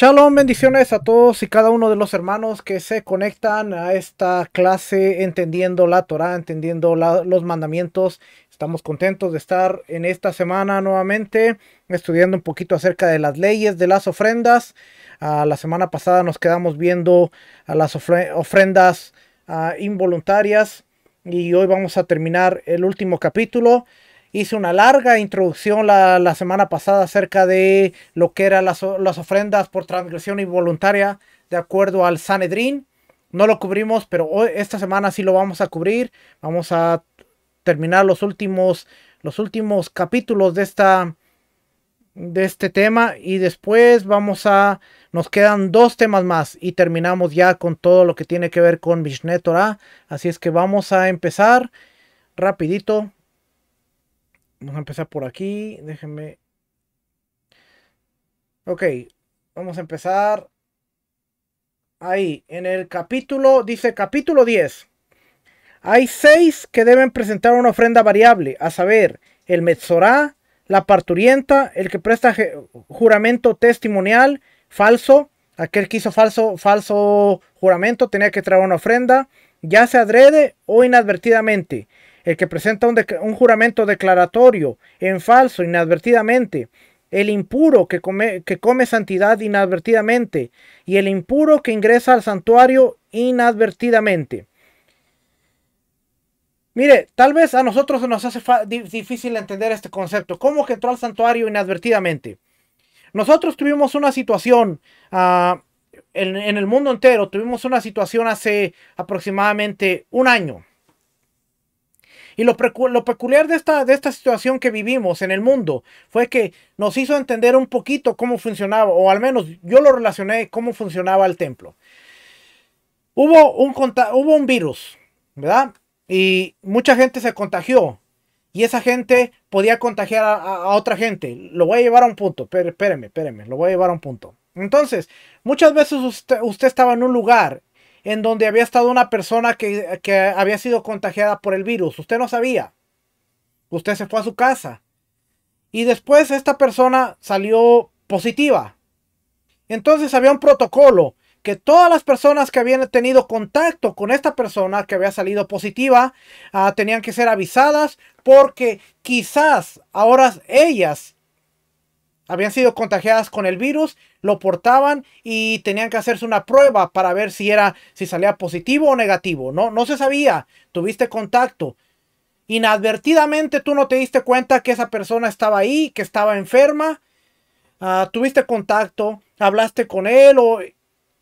Shalom, bendiciones a todos y cada uno de los hermanos que se conectan a esta clase entendiendo la Torah, entendiendo los mandamientos. Estamos contentos de estar en esta semana nuevamente estudiando un poquito acerca de las leyes de las ofrendas. Ah, la semana pasada nos quedamos viendo a las ofrendas ah, involuntarias y hoy vamos a terminar el último capítulo. Hice una larga introducción la, semana pasada acerca de lo que eran las, ofrendas por transgresión involuntaria de acuerdo al Sanedrín. No lo cubrimos, pero hoy, esta semana sí lo vamos a cubrir. Vamos a terminar los últimos, los últimos capítulos de, esta, de este tema y después vamos a... Nos quedan dos temas más y terminamos ya con todo lo que tiene que ver con Mishneh Torah. Así es que vamos a empezar rapidito Vamos a empezar por aquí. Déjenme. Ok. Vamos a empezar. Ahí. En el capítulo. Dice capítulo 10. Hay seis que deben presentar una ofrenda variable. A saber, el Metzorá, la parturienta, el que presta juramento testimonial falso. Aquel que hizo falso, falso juramento tenía que traer una ofrenda. Ya se adrede o inadvertidamente el que presenta un, juramento declaratorio en falso, inadvertidamente, el impuro que come, que come santidad inadvertidamente, y el impuro que ingresa al santuario inadvertidamente. Mire, tal vez a nosotros nos hace difícil entender este concepto. ¿Cómo que entró al santuario inadvertidamente? Nosotros tuvimos una situación ah, en, en el mundo entero, tuvimos una situación hace aproximadamente un año y lo, peculiar de esta, situación que vivimos en el mundo fue que nos hizo entender un poquito cómo funcionaba, o al menos yo lo relacioné cómo funcionaba el templo. Hubo un, hubo un virus, ¿verdad? Y mucha gente se contagió. Y esa gente podía contagiar a, otra gente. Lo voy a llevar a un punto. Pero espérenme, espérenme. Lo voy a llevar a un punto. Entonces, muchas veces usted, usted estaba en un lugar en donde había estado una persona que, había sido contagiada por el virus. Usted no sabía. Usted se fue a su casa. Y después esta persona salió positiva. Entonces había un protocolo que todas las personas que habían tenido contacto con esta persona que había salido positiva ah, tenían que ser avisadas porque quizás ahora ellas habían sido contagiadas con el virus, lo portaban y tenían que hacerse una prueba para ver si era si salía positivo o negativo. No no se sabía. Tuviste contacto. Inadvertidamente tú no te diste cuenta que esa persona estaba ahí, que estaba enferma. Ah, tuviste contacto, hablaste con él o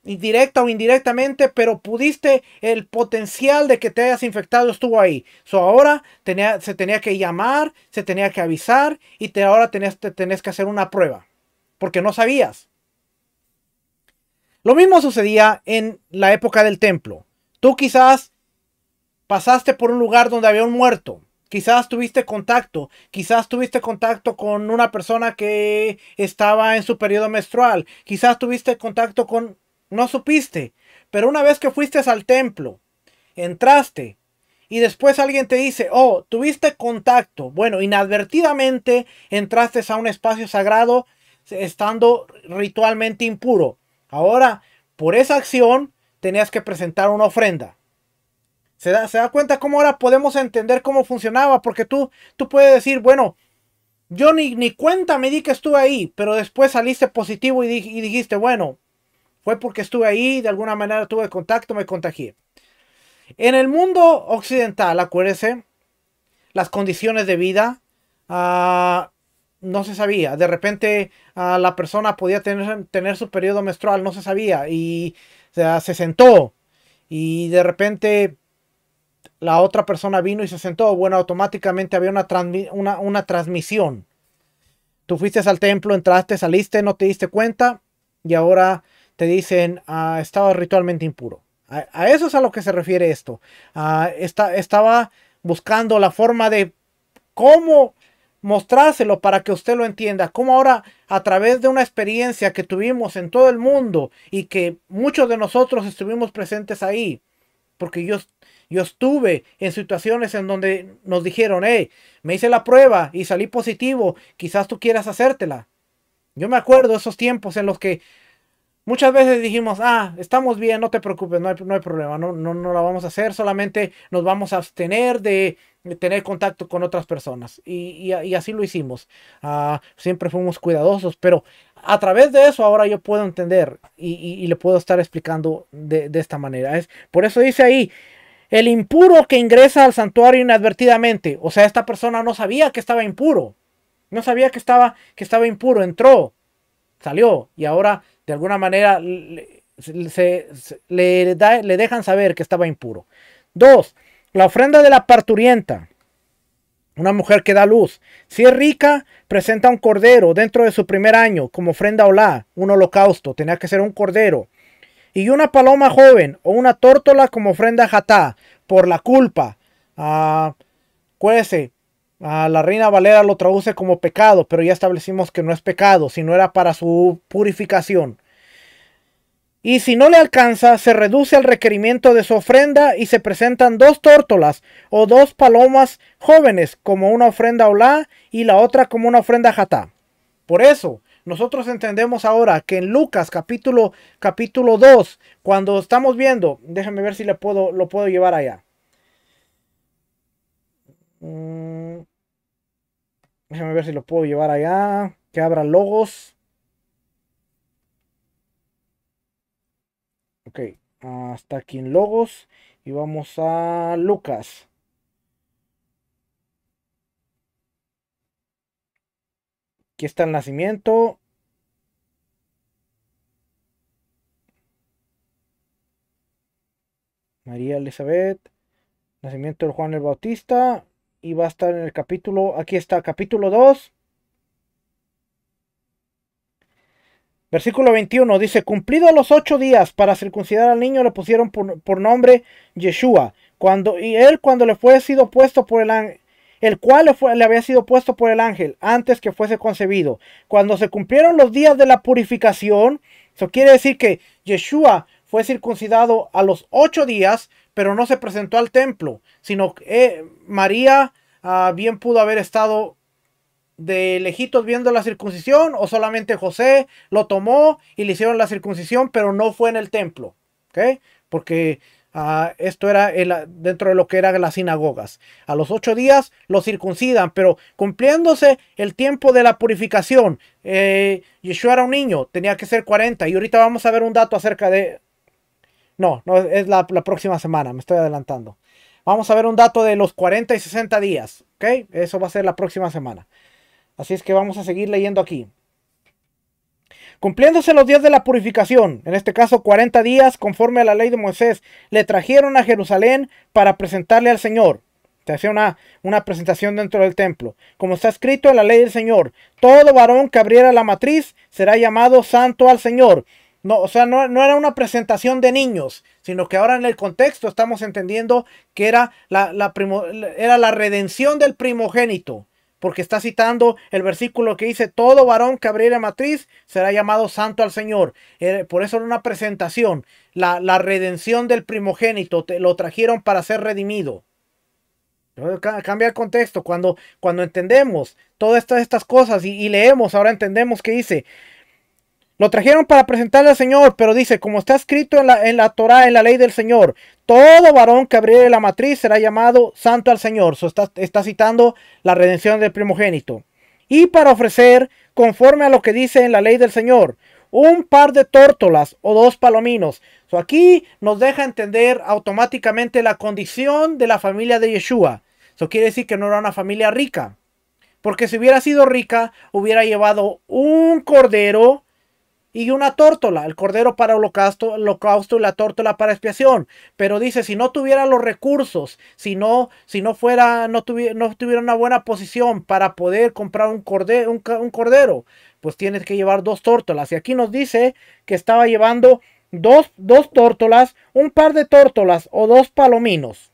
indirecta o indirectamente, pero pudiste, el potencial de que te hayas infectado estuvo ahí. So ahora tenía, se tenía que llamar, se tenía que avisar y te, ahora tenías, tenés que hacer una prueba, porque no sabías. Lo mismo sucedía en la época del templo. Tú quizás pasaste por un lugar donde había un muerto. Quizás tuviste contacto, quizás tuviste contacto con una persona que estaba en su periodo menstrual, quizás tuviste contacto con no supiste, pero una vez que fuiste al templo, entraste y después alguien te dice, oh, tuviste contacto, bueno, inadvertidamente entraste a un espacio sagrado estando ritualmente impuro. Ahora, por esa acción, tenías que presentar una ofrenda. ¿Se da, ¿Se da, cuenta cómo ahora podemos entender cómo funcionaba? Porque tú, tú puedes decir, bueno, yo ni, ni cuenta me di que estuve ahí, pero después saliste positivo y, y dijiste, bueno, fue porque estuve ahí, de alguna manera tuve contacto, me contagié. En el mundo occidental, acuérdese, las condiciones de vida ah, no se sabía. De repente ah, la persona podía tener, su periodo menstrual, no se sabía. Y se sentó. Y de repente la otra persona vino y se sentó. Bueno, automáticamente había una, una transmisión. Tú fuiste al templo, entraste, saliste, no te diste cuenta. Y ahora te dicen, ha ah, estado ritualmente impuro. A, eso es a lo que se refiere esto. Ah, estaba buscando la forma de cómo mostrárselo para que usted lo entienda. Cómo ahora, a través de una experiencia que tuvimos en todo el mundo y que muchos de nosotros estuvimos presentes ahí, porque yo, yo estuve en situaciones en donde nos dijeron, hey, me hice la prueba y salí positivo, quizás tú quieras hacértela. Yo me acuerdo esos tiempos en los que Muchas veces dijimos, ah, estamos bien, no te preocupes, no hay, problema, no, no, no la vamos a hacer, solamente nos vamos a abstener de tener contacto con otras personas. Y, así lo hicimos. Ah, siempre fuimos cuidadosos, pero a través de eso ahora yo puedo entender y, le puedo estar explicando de, esta manera. Es, por eso dice ahí, el impuro que ingresa al santuario inadvertidamente, o sea, esta persona no sabía que estaba impuro, no sabía que estaba, que estaba impuro, entró, salió y ahora de alguna manera le, se, le, dejan saber que estaba impuro. Dos, la ofrenda de la parturienta. Una mujer que da luz. Si es rica, presenta un cordero dentro de su primer año como ofrenda olá, un holocausto. Tenía que ser un cordero. Y una paloma joven o una tórtola como ofrenda jatá por la culpa. a ah, cuece la reina Valera lo traduce como pecado, pero ya establecimos que no es pecado, sino era para su purificación. Y si no le alcanza, se reduce al requerimiento de su ofrenda y se presentan dos tórtolas o dos palomas jóvenes como una ofrenda olá y la otra como una ofrenda jatá. Por eso, nosotros entendemos ahora que en Lucas capítulo, capítulo 2, cuando estamos viendo, déjame ver si le puedo, lo puedo llevar allá. Eh, déjame ver si lo puedo llevar allá. Que abra logos. Ok, hasta ah, aquí en logos. Y vamos a Lucas. Aquí está el nacimiento. María Elizabeth. Nacimiento de Juan el Bautista y va a estar en el capítulo, aquí está, capítulo 2. Versículo 21 dice, cumplido los ocho días para circuncidar al niño, le pusieron por, nombre Yeshua, cuando, y él cuando le fue sido puesto por el ángel, el cual le, fue, le había sido puesto por el ángel antes que fuese concebido. Cuando se cumplieron los días de la purificación, eso quiere decir que Yeshua fue circuncidado a los ocho días pero no se presentó al templo, sino que eh, María ah, bien pudo haber estado de lejitos viendo la circuncisión o solamente José lo tomó y le hicieron la circuncisión, pero no fue en el templo, ¿ok? Porque ah, esto era dentro de lo que eran las sinagogas. A los ocho días lo circuncidan, pero cumpliéndose el tiempo de la purificación, eh, Yeshua era un niño, tenía que ser 40. Y ahorita vamos a ver un dato acerca de, no, no es la, próxima semana, me estoy adelantando. Vamos a ver un dato de los 40 y 60 días, ¿ok? Eso va a ser la próxima semana. Así es que vamos a seguir leyendo aquí. Cumpliéndose los días de la purificación, en este caso 40 días conforme a la ley de Moisés, le trajeron a Jerusalén para presentarle al Señor. Se hacía una, una presentación dentro del templo. Como está escrito en la ley del Señor, todo varón que abriera la matriz será llamado santo al Señor no, o sea, no, era una presentación de niños, sino que ahora en el contexto estamos entendiendo que era la, era la redención del primogénito, porque está citando el versículo que dice, todo varón que abriera matriz será llamado santo al Señor. por eso era una presentación, la, redención del primogénito, lo trajeron para ser redimido. Cambia el contexto, cuando, cuando entendemos todas estas, cosas y, y leemos, ahora entendemos que dice, lo trajeron para presentarle al Señor, pero dice, como está escrito en la, Torá, Torah, en la ley del Señor, todo varón que abriere la matriz será llamado santo al Señor. So está, citando la redención del primogénito. Y para ofrecer, conforme a lo que dice en la ley del Señor, un par de tórtolas o dos palominos. So aquí nos deja entender automáticamente la condición de la familia de Yeshua. Eso quiere decir que no era una familia rica. Porque si hubiera sido rica, hubiera llevado un cordero y una tórtola, el cordero para holocausto, holocausto y la tórtola para expiación. Pero dice, si no tuviera los recursos, si no, si no fuera, no, no tuviera una buena posición para poder comprar un cordero, un, cordero, pues tienes que llevar dos tórtolas. Y aquí nos dice que estaba llevando dos, dos tórtolas, un par de tórtolas o dos palominos.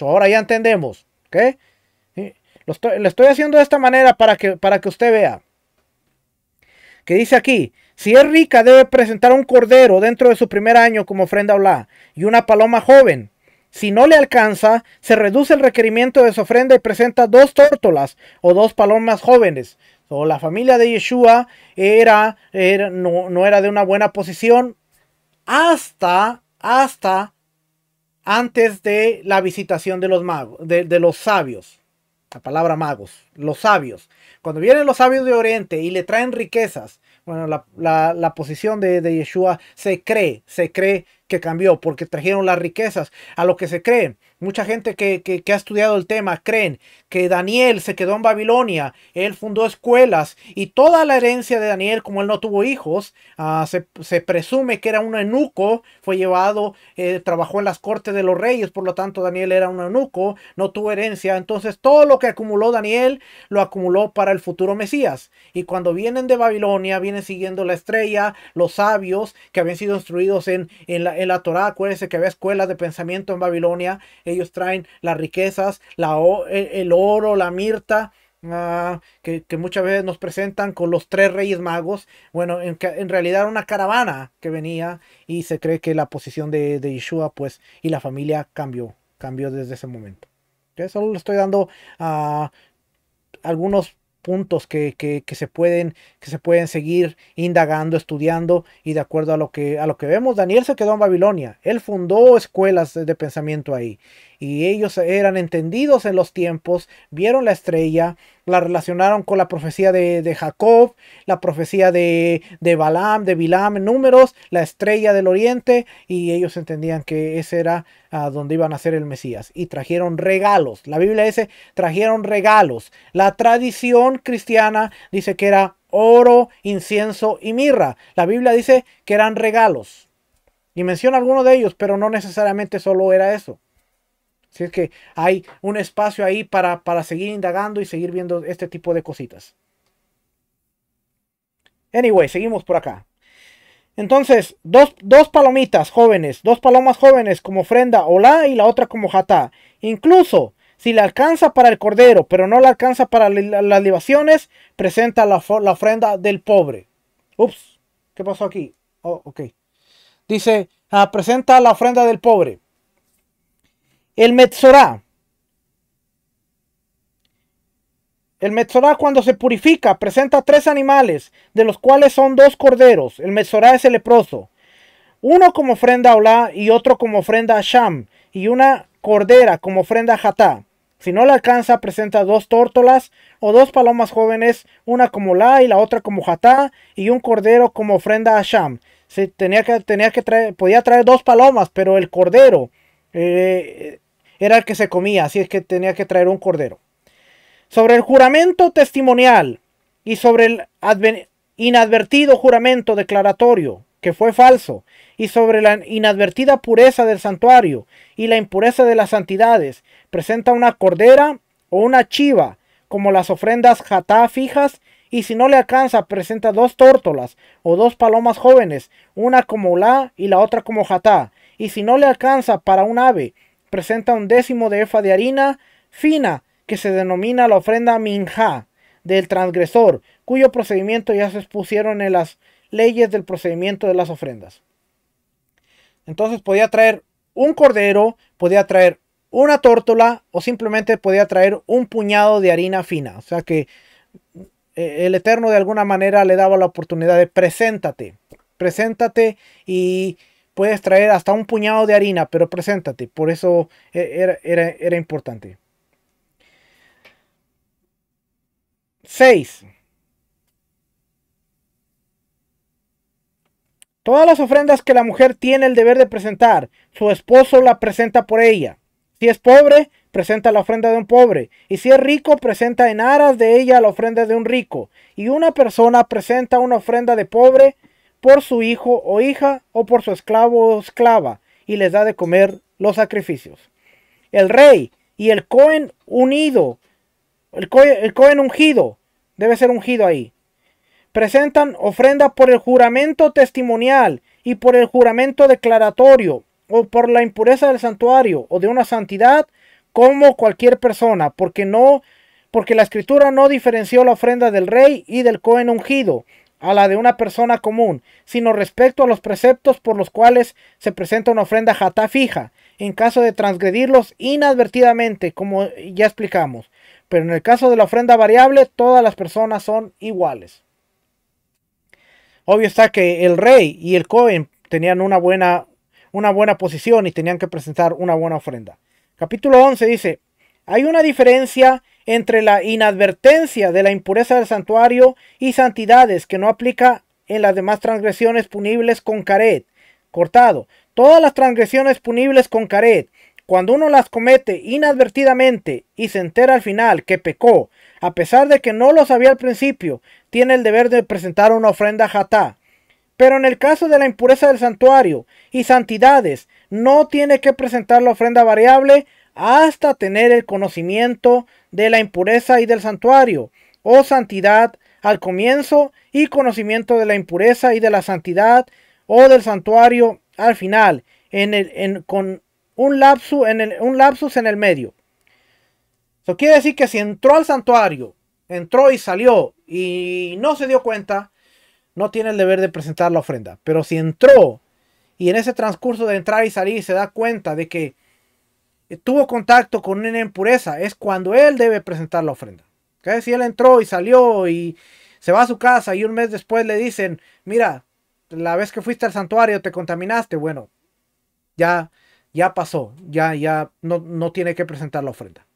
Ahora ya entendemos, ¿ok? Lo estoy, haciendo de esta manera para que, para que usted vea. Que dice aquí, si es rica, debe presentar un cordero dentro de su primer año como ofrenda olá y una paloma joven. Si no le alcanza, se reduce el requerimiento de su ofrenda y presenta dos tórtolas o dos palomas jóvenes. o la familia de Yeshua era, no, era de una buena posición hasta, hasta antes de la visitación de los, magos, de los sabios. La palabra magos, los sabios. Cuando vienen los sabios de Oriente y le traen riquezas, bueno, la, la, posición de, de, Yeshua se cree, se cree que cambió porque trajeron las riquezas. A lo que se cree Mucha gente que, ha estudiado el tema creen que Daniel se quedó en Babilonia, él fundó escuelas y toda la herencia de Daniel, como él no tuvo hijos, ah, se, presume que era un eunuco, fue llevado, eh, trabajó en las cortes de los reyes, por lo tanto Daniel era un eunuco, no tuvo herencia, entonces todo lo que acumuló Daniel lo acumuló para el futuro Mesías. Y cuando vienen de Babilonia, vienen siguiendo la estrella, los sabios que habían sido instruidos en, la, en la Torah, acuérdense que había escuelas de pensamiento en Babilonia, ellos traen las riquezas, e, el oro, la mirta, ah, que, muchas veces nos presentan con los tres reyes magos. Bueno, en, realidad era una caravana que venía y se cree que la posición de, Yeshua pues, y la familia cambió, cambió desde ese momento. Solo le estoy dando a ah, algunos puntos que, que, que, se pueden, que se pueden seguir indagando, estudiando y de acuerdo a lo, que, a lo que vemos, Daniel se quedó en Babilonia, él fundó escuelas de pensamiento ahí y ellos eran entendidos en los tiempos, vieron la estrella, la relacionaron con la profecía de, Jacob, la profecía de, Balaam, de Bilam números, la estrella del oriente, y ellos entendían que ese era a ah, donde iban a ser el Mesías. Y trajeron regalos. La Biblia dice, trajeron regalos. La tradición cristiana dice que era oro, incienso y mirra. La Biblia dice que eran regalos. Y menciona algunos de ellos, pero no necesariamente solo era eso. Si es que hay un espacio ahí para, seguir indagando y seguir viendo este tipo de cositas. Anyway, seguimos por acá. Entonces, dos, palomitas jóvenes, dos palomas jóvenes como ofrenda hola y la otra como jatá. Incluso si le alcanza para el cordero, pero no le alcanza para las libaciones, presenta la, la, ofrenda del pobre. Ups, ¿qué pasó aquí? Oh, ok. Dice, ah, presenta la ofrenda del pobre. El Metzorá. El Metzorá cuando se purifica presenta tres animales, de los cuales son dos corderos. El Metzorá es el leproso. Uno como ofrenda a Olá y otro como ofrenda a Sham. Y una cordera como ofrenda a Jatá. Si no la alcanza, presenta dos tórtolas o dos palomas jóvenes, una como la y la otra como jatá, y un cordero como ofrenda a Sham. Se tenía que, tenía que traer, podía traer dos palomas, pero el cordero eh, era el que se comía, así es que tenía que traer un cordero. Sobre el juramento testimonial y sobre el inadvertido juramento declaratorio, que fue falso, y sobre la inadvertida pureza del santuario y la impureza de las santidades, presenta una cordera o una chiva, como las ofrendas jatá fijas, y si no le alcanza, presenta dos tórtolas o dos palomas jóvenes, una como la y la otra como jatá, y si no le alcanza para un ave, presenta un décimo de efa de harina fina, que se denomina la ofrenda minja del transgresor, cuyo procedimiento ya se expusieron en las leyes del procedimiento de las ofrendas. Entonces podía traer un cordero, podía traer una tórtola o simplemente podía traer un puñado de harina fina. O sea que eh, el Eterno de alguna manera le daba la oportunidad de preséntate, preséntate y puedes traer hasta un puñado de harina, pero preséntate. Por eso e, era, era, importante. 6. Todas las ofrendas que la mujer tiene el deber de presentar, su esposo la presenta por ella. Si es pobre, presenta la ofrenda de un pobre. Y si es rico, presenta en aras de ella la ofrenda de un rico. Y una persona presenta una ofrenda de pobre por su hijo o hija o por su esclavo o esclava y les da de comer los sacrificios. El rey y el Cohen unido, el Cohen, el ungido, debe ser ungido ahí. Presentan ofrenda por el juramento testimonial y por el juramento declaratorio o por la impureza del santuario o de una santidad como cualquier persona, porque no porque la escritura no diferenció la ofrenda del rey y del Cohen ungido, a la de una persona común, sino respecto a los preceptos por los cuales se presenta una ofrenda jatá fija, en caso de transgredirlos inadvertidamente, como ya explicamos. Pero en el caso de la ofrenda variable, todas las personas son iguales. Obvio está que el rey y el Cohen tenían una buena, una buena posición y tenían que presentar una buena ofrenda. Capítulo 11 dice, hay una diferencia entre la inadvertencia de la impureza del santuario y santidades que no aplica en las demás transgresiones punibles con caret. Cortado. Todas las transgresiones punibles con caret, cuando uno las comete inadvertidamente y se entera al final que pecó, a pesar de que no lo sabía al principio, tiene el deber de presentar una ofrenda jatá. Pero en el caso de la impureza del santuario y santidades, no tiene que presentar la ofrenda variable hasta tener el conocimiento de la impureza y del santuario, o oh santidad al comienzo y conocimiento de la impureza y de la santidad o oh del santuario al final, en con un lapsus en el, un lapsus en el medio. Eso quiere decir que si entró al santuario, entró y salió y no se dio cuenta, no tiene el deber de presentar la ofrenda. Pero si entró y en ese transcurso de entrar y salir se da cuenta de que eh, tuvo contacto con una impureza, es cuando él debe presentar la ofrenda. Si él entró y salió y se va a su casa y un mes después le dicen, mira, la vez que fuiste al santuario te contaminaste, bueno, ya, ya pasó, ya, ya no, no tiene que presentar la ofrenda.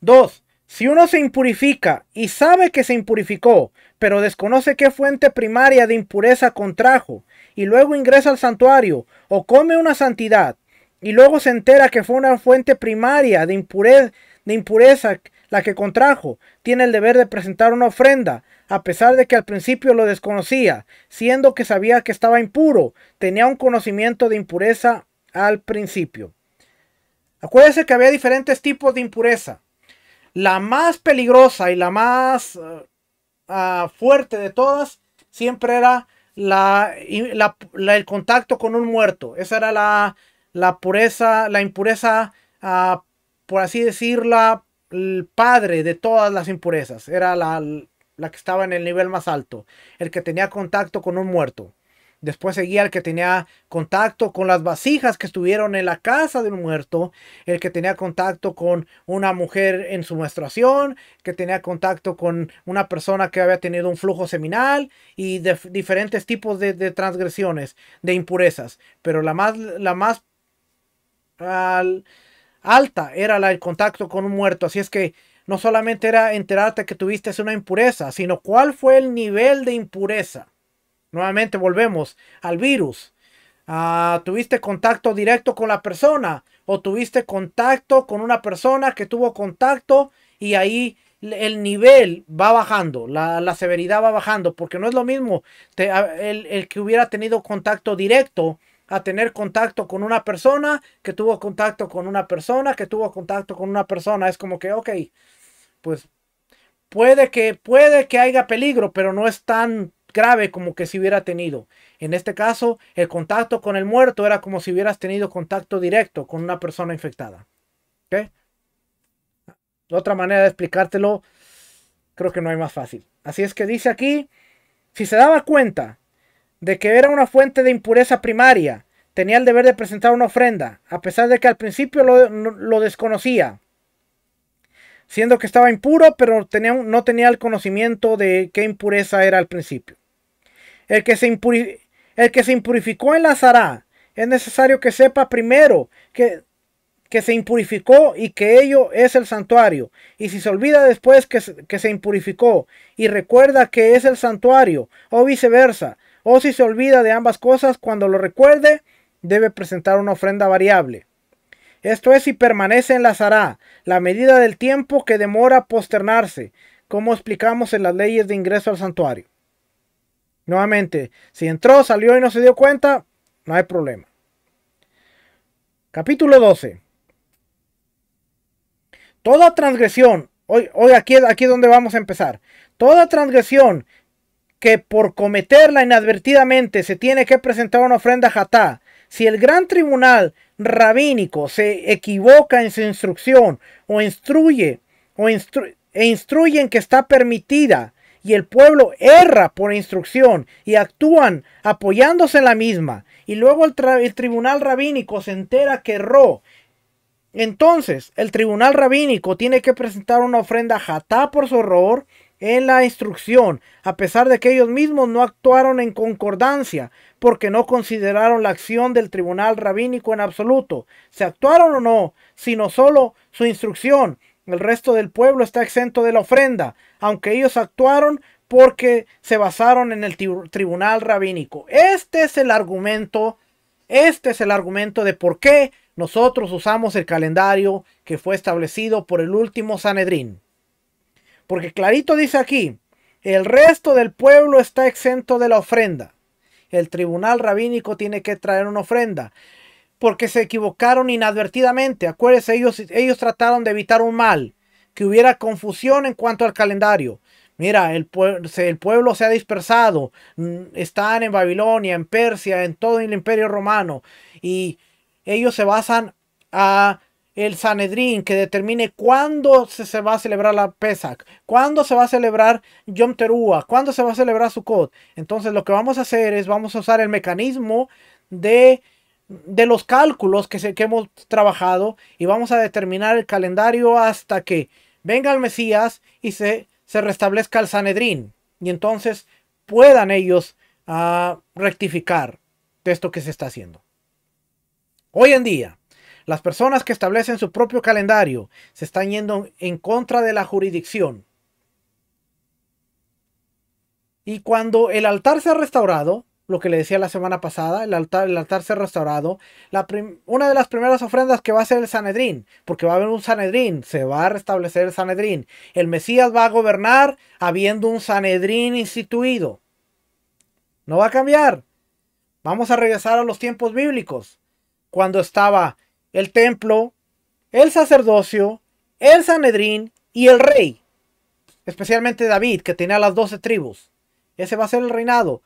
Dos, si uno se impurifica y sabe que se impurificó, pero desconoce qué fuente primaria de impureza contrajo y luego ingresa al santuario o come una santidad y luego se entera que fue una fuente primaria de, impureza la que contrajo, tiene el deber de presentar una ofrenda, a pesar de que al principio lo desconocía, siendo que sabía que estaba impuro, tenía un conocimiento de impureza al principio. acuérdese que había diferentes tipos de impureza. La más peligrosa y la más eh, ah, fuerte de todas siempre era la, la, el contacto con un muerto. Esa era la, la pureza, la impureza, ah, por así decirla, el padre de todas las impurezas. Era la que estaba en el nivel más alto, el que tenía contacto con un muerto. Después seguía el que tenía contacto con las vasijas que estuvieron en la casa del muerto, el que tenía contacto con una mujer en su menstruación, que tenía contacto con una persona que había tenido un flujo seminal y de diferentes tipos de, transgresiones, de impurezas. Pero la más, la más alta era la, el contacto con un muerto. Así es que no solamente era enterarte que tuviste una impureza, sino cuál fue el nivel de impureza. Nuevamente volvemos al virus. Ah, ¿Tuviste contacto directo con la persona? ¿O tuviste contacto con una persona que tuvo contacto y ahí el nivel va bajando, la, la, severidad va bajando, porque no es lo mismo el, el, que hubiera tenido contacto directo a tener contacto con una persona, que tuvo contacto con una persona, que tuvo contacto con una persona. Es como que, ok, pues puede que, puede que haya peligro, pero no es tan grave como que si hubiera tenido. En este caso, el contacto con el muerto era como si hubieras tenido contacto directo con una persona infectada. ok Otra manera de explicártelo, creo que no hay más fácil. Así es que dice aquí, si se daba cuenta de que era una fuente de impureza primaria, tenía el deber de presentar una ofrenda, a pesar de que al principio lo, lo desconocía, siendo que estaba impuro, pero tenía, no tenía el conocimiento de qué impureza era al principio. El que, se impurificó el que se Es necesario que sepa primero que, que se impurificó y que ello es el santuario. Y si se olvida después que se, impurificó y recuerda que es el santuario o viceversa, o si se olvida de ambas cosas, cuando lo recuerde, debe presentar una ofrenda variable. Esto es si permanece en la zará la medida del tiempo que demora posternarse, como explicamos en las leyes de ingreso al santuario. Nuevamente, si entró, salió y no se dio cuenta, no hay problema. Capítulo 12. Toda transgresión, hoy, hoy aquí, aquí es donde vamos a empezar. Toda transgresión que por cometerla inadvertidamente se tiene que presentar una ofrenda jatá. Si el gran tribunal rabínico se equivoca en su instrucción o instruye o e instruye en que está permitida y el pueblo erra por instrucción y actúan apoyándose en la misma. Y luego el, tribunal rabínico se entera que erró. Entonces, el tribunal rabínico tiene que presentar una ofrenda jatá por su error en la instrucción, a pesar de que ellos mismos no actuaron en concordancia, porque no consideraron la acción del tribunal rabínico en absoluto. Se actuaron o no, sino solo su instrucción el resto del pueblo está exento de la ofrenda, aunque ellos actuaron porque se basaron en el tribunal rabínico. Este es el argumento, este es el argumento de por qué nosotros usamos el calendario que fue establecido por el último Sanedrín. Porque clarito dice aquí, el resto del pueblo está exento de la ofrenda. El tribunal rabínico tiene que traer una ofrenda porque se equivocaron inadvertidamente. Acuérdense, ellos, ellos trataron de evitar un mal, que hubiera confusión en cuanto al calendario. Mira, el, pueblo se ha dispersado, mm, están en Babilonia, en Persia, en todo el imperio romano, y ellos se basan a el Sanedrín que determine cuándo se, va a celebrar la Pesach, cuándo se va a celebrar Yom Teruah, cuándo se va a celebrar Sukkot. Entonces lo que vamos a hacer es vamos a usar el mecanismo de de los cálculos que, que hemos trabajado y vamos a determinar el calendario hasta que venga el Mesías y se, se restablezca el Sanedrín. Y entonces puedan ellos ah, rectificar de esto que se está haciendo. Hoy en día, las personas que establecen su propio calendario se están yendo en contra de la jurisdicción. Y cuando el altar se ha restaurado, lo que le decía la semana pasada, el altar, el altar ser restaurado. una de las primeras ofrendas que va a ser el Sanedrín, porque va a haber un Sanedrín, se va a restablecer el Sanedrín. El Mesías va a gobernar habiendo un Sanedrín instituido. No va a cambiar. Vamos a regresar a los tiempos bíblicos, cuando estaba el templo, el sacerdocio, el Sanedrín y el rey. Especialmente David, que tenía las doce tribus. Ese va a ser el reinado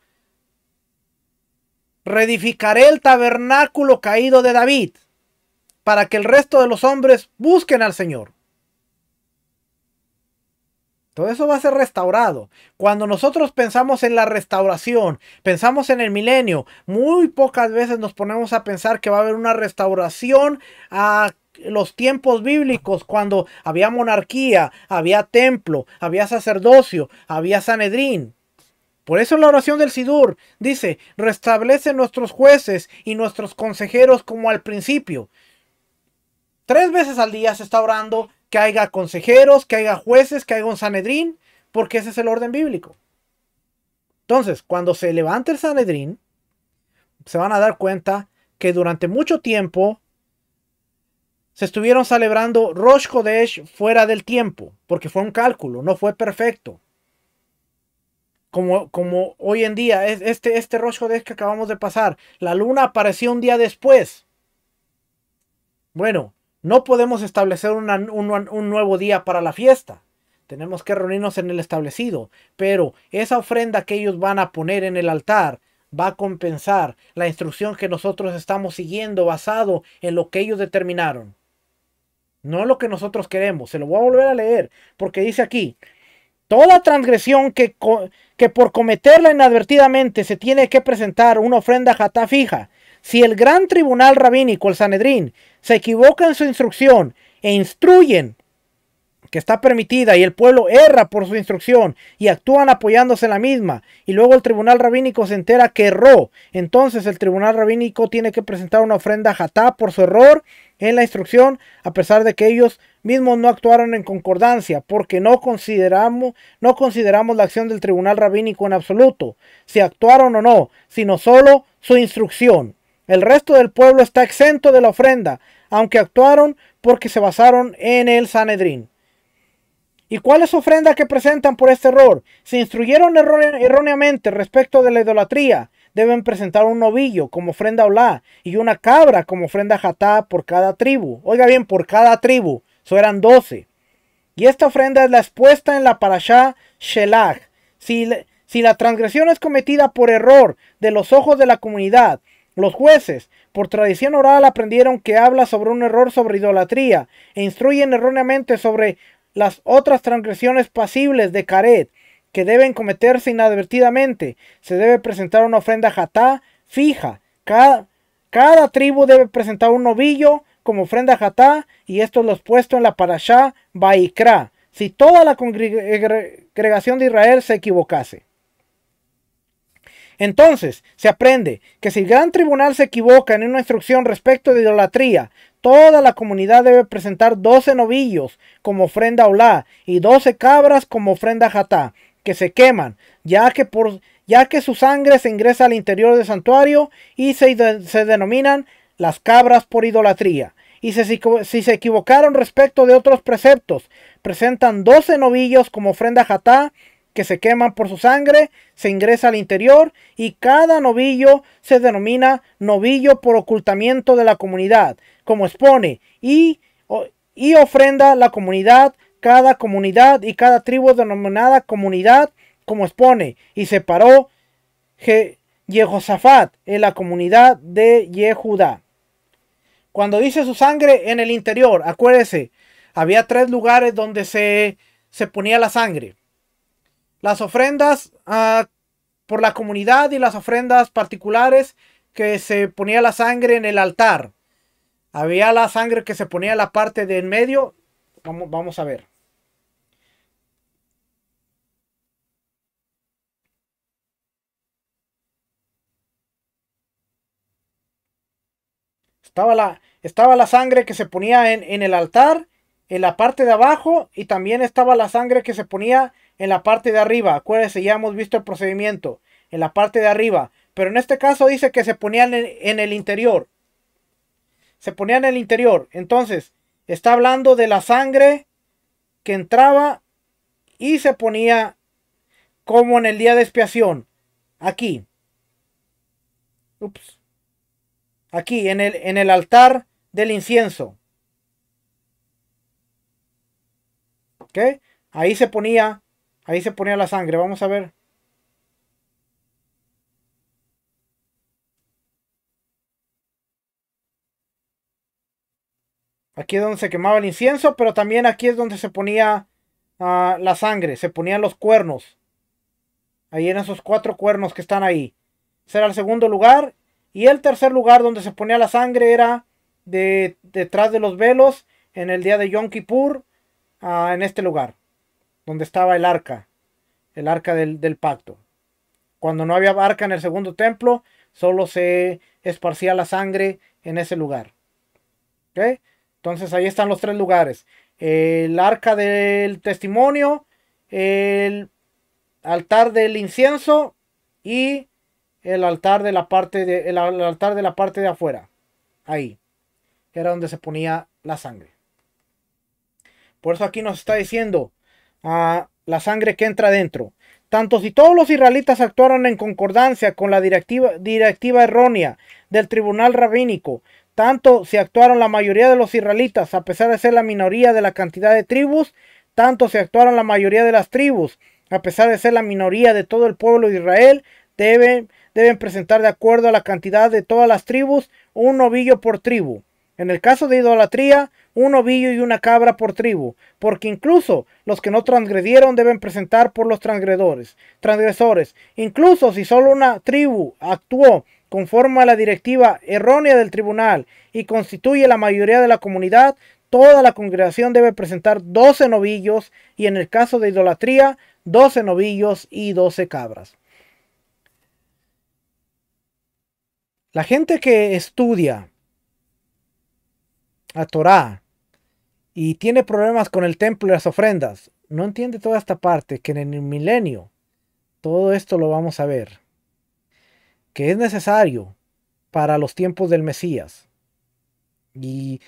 Reedificaré el tabernáculo caído de David para que el resto de los hombres busquen al Señor. Todo eso va a ser restaurado. Cuando nosotros pensamos en la restauración, pensamos en el milenio, muy pocas veces nos ponemos a pensar que va a haber una restauración a los tiempos bíblicos, cuando había monarquía, había templo, había sacerdocio, había Sanedrín. Por eso la oración del Sidur dice, restablece nuestros jueces y nuestros consejeros como al principio. Tres veces al día se está orando que haya consejeros, que haya jueces, que haya un Sanedrín, porque ese es el orden bíblico. Entonces, cuando se levanta el Sanedrín, se van a dar cuenta que durante mucho tiempo se estuvieron celebrando Rosh Kodesh fuera del tiempo, porque fue un cálculo, no fue perfecto como, hoy en día, es, este, este rojo que acabamos de pasar, la luna apareció un día después. Bueno, no podemos establecer un, un nuevo día para la fiesta. Tenemos que reunirnos en el establecido, pero esa ofrenda que ellos van a poner en el altar va a compensar la instrucción que nosotros estamos siguiendo basado en lo que ellos determinaron. No lo que nosotros queremos. Se lo voy a volver a leer porque dice aquí, toda transgresión que, que por cometerla inadvertidamente se tiene que presentar una ofrenda jatá fija. Si el gran tribunal rabínico, el Sanedrín, se equivoca en su instrucción e instruyen que está permitida y el pueblo erra por su instrucción y actúan apoyándose en la misma y luego el tribunal rabínico se entera que erró, entonces el tribunal rabínico tiene que presentar una ofrenda a Jatá por su error en la instrucción a pesar de que ellos mismos no actuaron en concordancia porque no consideramos, no consideramos la acción del tribunal rabínico en absoluto, si actuaron o no, sino solo su instrucción. El resto del pueblo está exento de la ofrenda, aunque actuaron porque se basaron en el Sanedrín. ¿Y cuál es su ofrenda que presentan por este error? Se instruyeron erróneamente respecto de la idolatría. Deben presentar un novillo como ofrenda a Olá y una cabra como ofrenda jatá por cada tribu. Oiga bien, por cada tribu. Eso eran doce. Y esta ofrenda es la expuesta en la parashá Shelach. Si, si la transgresión es cometida por error de los ojos de la comunidad, los jueces, por tradición oral, aprendieron que habla sobre un error sobre idolatría e instruyen erróneamente sobre las otras transgresiones pasibles de Karet, que deben cometerse inadvertidamente. Se debe presentar una ofrenda jatá fija. Cada, tribu debe presentar un novillo como ofrenda jatá y esto los puesto en la parashá Baikra. Si toda la congregación de Israel se equivocase. Entonces, se aprende que si el gran tribunal se equivoca en una instrucción respecto de idolatría, toda la comunidad debe presentar 12 novillos como ofrenda a Olá y 12 cabras como ofrenda a Jatá, que se queman, ya que, su sangre se ingresa al interior del santuario y se, denominan las cabras por idolatría. Y si se equivocaron respecto de otros preceptos, presentan 12 novillos como ofrenda a Jatá que se queman por su sangre, se ingresa al interior y cada novillo se denomina novillo por ocultamiento de la comunidad, como expone y, y ofrenda la comunidad, cada comunidad y cada tribu denominada comunidad, como expone, y separó Je Jehosafat en la comunidad de Yehudá. Cuando dice su sangre en el interior, acuérdese, había tres lugares donde se, se ponía la sangre las ofrendas ah, por la comunidad y las ofrendas particulares que se ponía la sangre en el altar. Había la sangre que se ponía en la parte de en medio. Vamos, a ver. Estaba la, estaba la sangre que se ponía en, en el altar, en la parte de abajo, y también estaba la sangre que se ponía en la parte de arriba. Acuérdense, ya hemos visto el procedimiento en la parte de arriba. Pero en este caso dice que se ponían en el interior. Se ponían en el interior. Entonces, está hablando de la sangre que entraba y se ponía como en el día de expiación. Aquí. Ups. Aquí, en el, en el altar del incienso. ¿Ok? Ahí se ponía Ahí se ponía la sangre, vamos a ver. Aquí es donde se quemaba el incienso, pero también aquí es donde se ponía ah, la sangre, se ponían los cuernos. Ahí eran esos cuatro cuernos que están ahí. Ese era el segundo lugar. Y el tercer lugar donde se ponía la sangre era de, detrás de los velos en el día de Yom Kippur, ah, en este lugar donde estaba el arca, el arca del, pacto. Cuando no había arca en el segundo templo, solo se esparcía la sangre en ese lugar. Entonces ahí están los tres lugares. El arca del testimonio, el altar del incienso y el altar de la parte de, el altar de, la parte de afuera. Ahí. Era donde se ponía la sangre. Por eso aquí nos está diciendo, a la sangre que entra dentro. Tanto si todos los israelitas actuaron en concordancia con la directiva, directiva errónea del tribunal rabínico, tanto si actuaron la mayoría de los israelitas, a pesar de ser la minoría de la cantidad de tribus, tanto si actuaron la mayoría de las tribus, a pesar de ser la minoría de todo el pueblo de Israel, deben, deben presentar de acuerdo a la cantidad de todas las tribus un novillo por tribu. En el caso de idolatría, un ovillo y una cabra por tribu, porque incluso los que no transgredieron deben presentar por los transgredores, transgresores, incluso si solo una tribu actuó conforme a la directiva errónea del tribunal y constituye la mayoría de la comunidad, toda la congregación debe presentar 12 novillos y en el caso de idolatría, 12 novillos y 12 cabras. La gente que estudia a Torá y tiene problemas con el templo y las ofrendas, no entiende toda esta parte, que en el milenio todo esto lo vamos a ver, que es necesario para los tiempos del Mesías. Y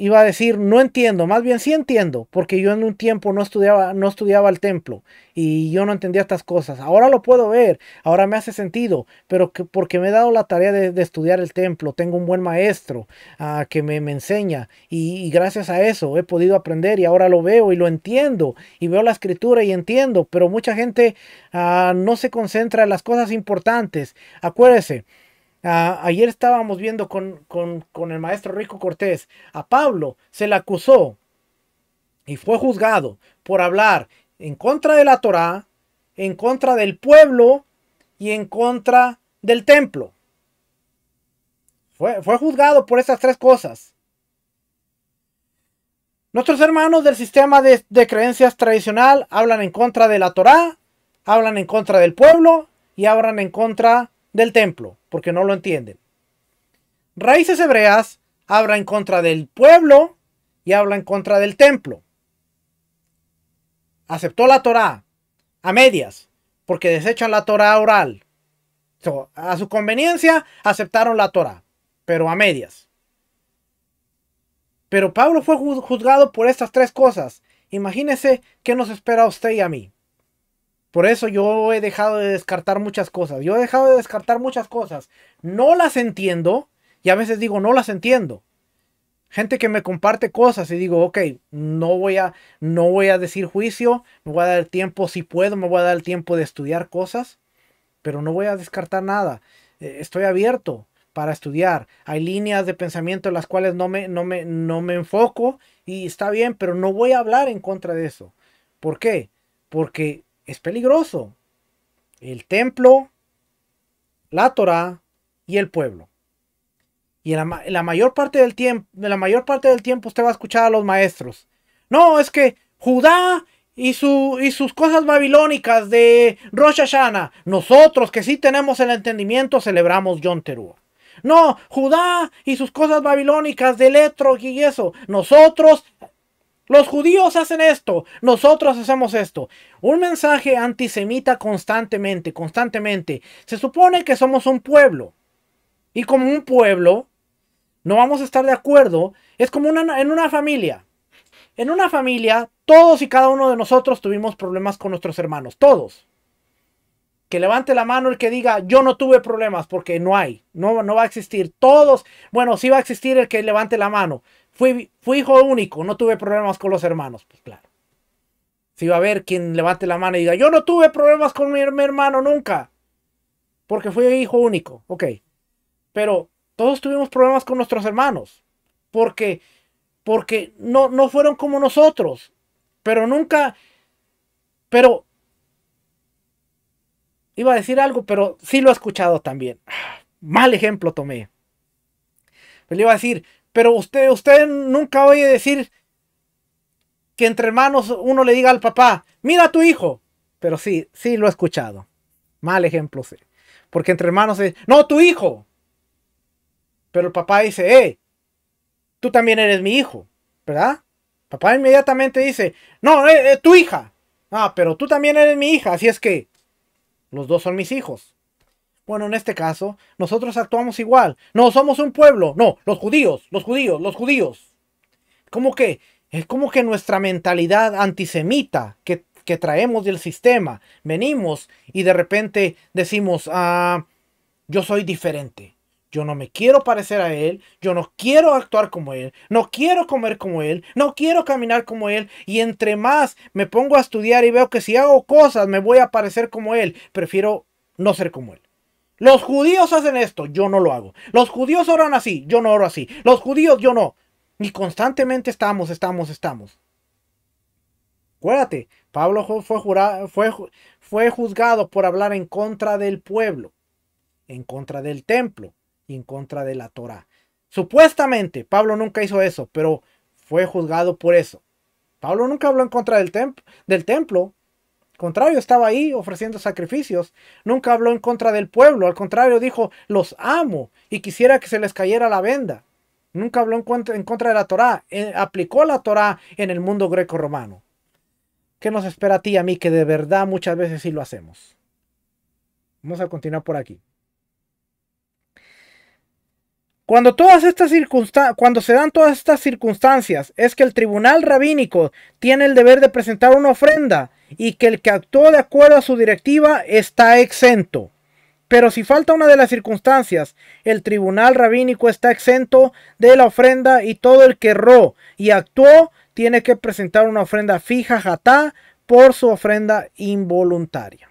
iba a decir, no entiendo, más bien sí entiendo, porque yo en un tiempo no estudiaba, no estudiaba el templo y yo no entendía estas cosas. Ahora lo puedo ver, ahora me hace sentido, pero que, porque me he dado la tarea de, estudiar el templo, tengo un buen maestro ah, que me, enseña y, gracias a eso he podido aprender y ahora lo veo y lo entiendo y veo la escritura y entiendo, pero mucha gente ah, no se concentra en las cosas importantes. Acuérdese, Ah, ayer estábamos viendo con, el maestro Rico Cortés, a Pablo se le acusó y fue juzgado por hablar en contra de la Torá, en contra del pueblo y en contra del templo. Fue, juzgado por esas tres cosas. Nuestros hermanos del sistema de, de, creencias tradicional hablan en contra de la Torá, hablan en contra del pueblo y hablan en contra del templo, porque no lo entienden. Raíces hebreas habla en contra del pueblo y habla en contra del templo. Aceptó la Torá a medias, porque desechan la Torá oral. a su conveniencia aceptaron la Torá, pero a medias. Pero Pablo fue juzgado por estas tres cosas. Imagínese qué nos espera a usted y a mí. Por eso yo he dejado de descartar muchas cosas. Yo he dejado de descartar muchas cosas. No las entiendo y a veces digo, no las entiendo. Gente que me comparte cosas y digo, ok, no voy a, no voy a decir juicio, me voy a dar el tiempo si puedo, me voy a dar el tiempo de estudiar cosas, pero no voy a descartar nada. Eh, estoy abierto para estudiar. Hay líneas de pensamiento en las cuales no me, no me, no me enfoco y está bien, pero no voy a hablar en contra de eso. ¿Por qué? Porque es peligroso. El templo, la Torah y el pueblo. Y la, mayor parte del tiempo, la mayor parte del tiempo usted va a escuchar a los maestros. No, es que Judá y, sus cosas babilónicas de Rosh Hashanah. Nosotros que sí tenemos el entendimiento celebramos Yom Teruah. No, Judá y sus cosas babilónicas de Letro y eso. Nosotros los judíos hacen esto, nosotros hacemos esto. Un mensaje antisemita constantemente, constantemente. Se supone que somos un pueblo. Y como un pueblo, no vamos a estar de acuerdo. Es como en una familia. En una familia, todos y cada uno de nosotros tuvimos problemas con nuestros hermanos. Todos. Que levante la mano el que diga, yo no tuve problemas, porque no hay. No, no va a existir. Todos. Bueno, sí va a existir el que levante la mano. Fui, hijo único, no tuve problemas con los hermanos. Pues claro. Si va a haber quien levante la mano y diga, yo no tuve problemas con mi, hermano nunca. Porque fui hijo único. Ok. Pero todos tuvimos problemas con nuestros hermanos. Porque, porque no, no fueron como nosotros. Pero nunca. Pero. Iba a decir algo, pero sí lo he escuchado también. Ah, mal ejemplo tomé. Pero le iba a decir, pero usted, usted nunca oye decir que entre hermanos uno le diga al papá, mira tu hijo. Pero sí, sí lo he escuchado. Mal ejemplo, sí. Porque entre hermanos no, tu hijo. Pero el papá dice, eh, tú también eres mi hijo, ¿verdad? Papá inmediatamente dice, no, eh, eh, tu hija. Ah, pero tú también eres mi hija, así es que los dos son mis hijos. Bueno, en este caso, nosotros actuamos igual. No, somos un pueblo. No, los judíos, los judíos, los judíos. ¿Cómo que es como que nuestra mentalidad antisemita que, que traemos del sistema, venimos y de repente decimos, ah, yo soy diferente. Yo no me quiero parecer a él, yo no quiero actuar como él, no quiero comer como él, no quiero caminar como él, y entre más me pongo a estudiar y veo que si hago cosas me voy a parecer como él, prefiero no ser como él. Los judíos hacen esto, yo no lo hago. Los judíos oran así, yo no oro así. Los judíos, yo no. Y constantemente estamos, estamos, estamos. Acuérdate, Pablo fue, fue, fue juzgado por hablar en contra del pueblo, en contra del templo y en contra de la Torah. Supuestamente, Pablo nunca hizo eso, pero fue juzgado por eso. Pablo nunca habló en contra del, del templo, contrario, estaba ahí ofreciendo sacrificios. Nunca habló en contra del pueblo. Al contrario, dijo, los amo y quisiera que se les cayera la venda. Nunca habló en contra, de la Torá. aplicó la Torá en el mundo greco-romano. ¿Qué nos espera a ti y a mí que de verdad muchas veces sí lo hacemos? Vamos a continuar por aquí. Cuando, todas estas cuando se dan todas estas circunstancias, es que el tribunal rabínico tiene el deber de presentar una ofrenda y que el que actuó de acuerdo a su directiva está exento. Pero si falta una de las circunstancias, el tribunal rabínico está exento de la ofrenda y todo el que erró y actuó tiene que presentar una ofrenda fija jatá por su ofrenda involuntaria.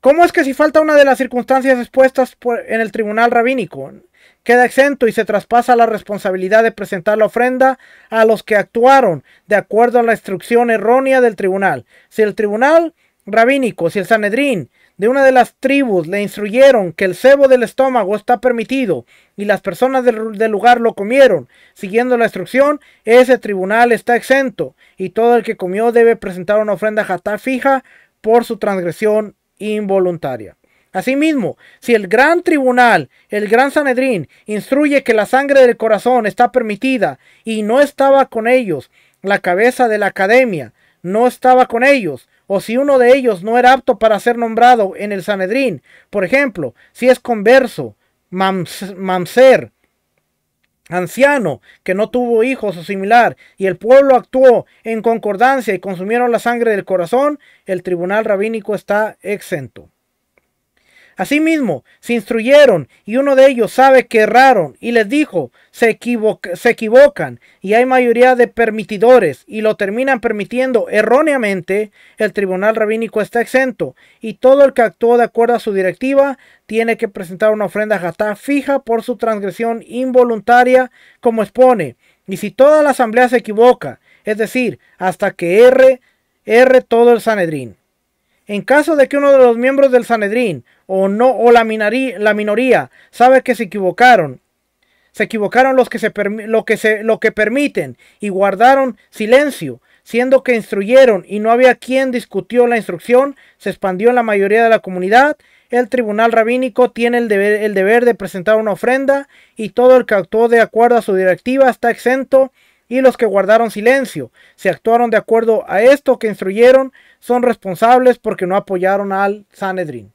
¿Cómo es que si falta una de las circunstancias expuestas en el tribunal rabínico? queda exento y se traspasa la responsabilidad de presentar la ofrenda a los que actuaron de acuerdo a la instrucción errónea del tribunal. Si el tribunal rabínico, si el Sanedrín de una de las tribus le instruyeron que el cebo del estómago está permitido y las personas del, lugar lo comieron, siguiendo la instrucción, ese tribunal está exento y todo el que comió debe presentar una ofrenda jatá fija por su transgresión involuntaria. Asimismo, si el gran tribunal, el gran Sanedrín, instruye que la sangre del corazón está permitida y no estaba con ellos, la cabeza de la academia no estaba con ellos, o si uno de ellos no era apto para ser nombrado en el Sanedrín, por ejemplo, si es converso, mamser, anciano que no tuvo hijos o similar, y el pueblo actuó en concordancia y consumieron la sangre del corazón, el tribunal rabínico está exento. Asimismo, se instruyeron y uno de ellos sabe que erraron y les dijo, se, equivocan y hay mayoría de permitidores y lo terminan permitiendo erróneamente, el tribunal rabínico está exento y todo el que actuó de acuerdo a su directiva tiene que presentar una ofrenda jatá fija por su transgresión involuntaria como expone. Y si toda la asamblea se equivoca, es decir, hasta que erre, erre todo el Sanedrín. En caso de que uno de los miembros del Sanedrín o no, o la, minoría, la minoría sabe que se equivocaron. Se equivocaron los que, se, lo, que se, lo que permiten y guardaron silencio, siendo que instruyeron y no había quien discutió la instrucción, se expandió en la mayoría de la comunidad. El tribunal rabínico tiene el deber, el deber de presentar una ofrenda y todo el que actuó de acuerdo a su directiva está exento y los que guardaron silencio, se actuaron de acuerdo a esto que instruyeron, son responsables porque no apoyaron al Sanedrín.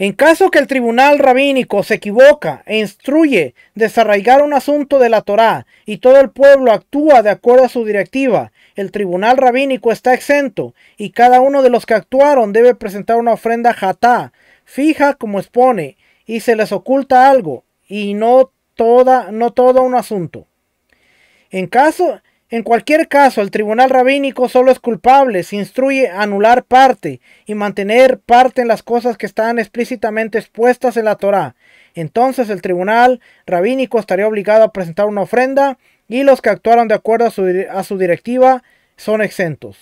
En caso que el tribunal rabínico se equivoca e instruye desarraigar un asunto de la Torá y todo el pueblo actúa de acuerdo a su directiva, el tribunal rabínico está exento y cada uno de los que actuaron debe presentar una ofrenda jatá, fija como expone, y se les oculta algo y no toda no todo un asunto. En caso en cualquier caso, el tribunal rabínico solo es culpable si instruye anular parte y mantener parte en las cosas que están explícitamente expuestas en la Torá. Entonces el tribunal rabínico estaría obligado a presentar una ofrenda y los que actuaron de acuerdo a su, a su directiva son exentos.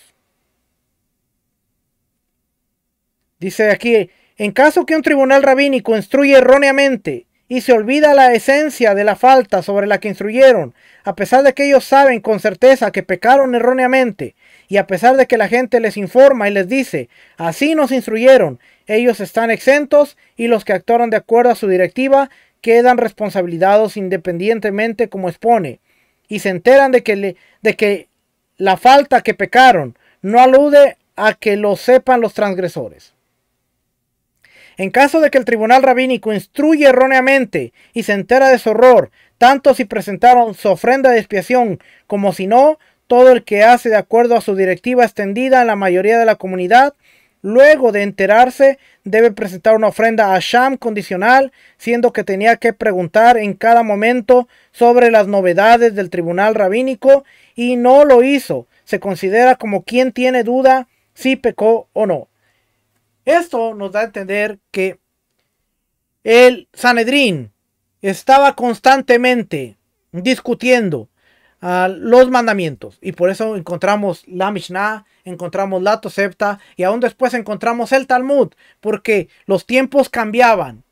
Dice aquí, en caso que un tribunal rabínico instruye erróneamente y se olvida la esencia de la falta sobre la que instruyeron, a pesar de que ellos saben con certeza que pecaron erróneamente, y a pesar de que la gente les informa y les dice, así nos instruyeron, ellos están exentos y los que actuaron de acuerdo a su directiva quedan responsabilizados independientemente como expone, y se enteran de que, de que la falta que pecaron no alude a que lo sepan los transgresores. En caso de que el tribunal rabínico instruye erróneamente y se entera de su horror, tanto si presentaron su ofrenda de expiación como si no, todo el que hace de acuerdo a su directiva extendida en la mayoría de la comunidad, luego de enterarse, debe presentar una ofrenda a Sham condicional, siendo que tenía que preguntar en cada momento sobre las novedades del tribunal rabínico y no lo hizo. Se considera como quien tiene duda si pecó o no. Esto nos da a entender que el Sanedrín estaba constantemente discutiendo ah, los mandamientos y por eso encontramos la Mishnah, encontramos la Tosepta, y aún después encontramos el Talmud porque los tiempos cambiaban.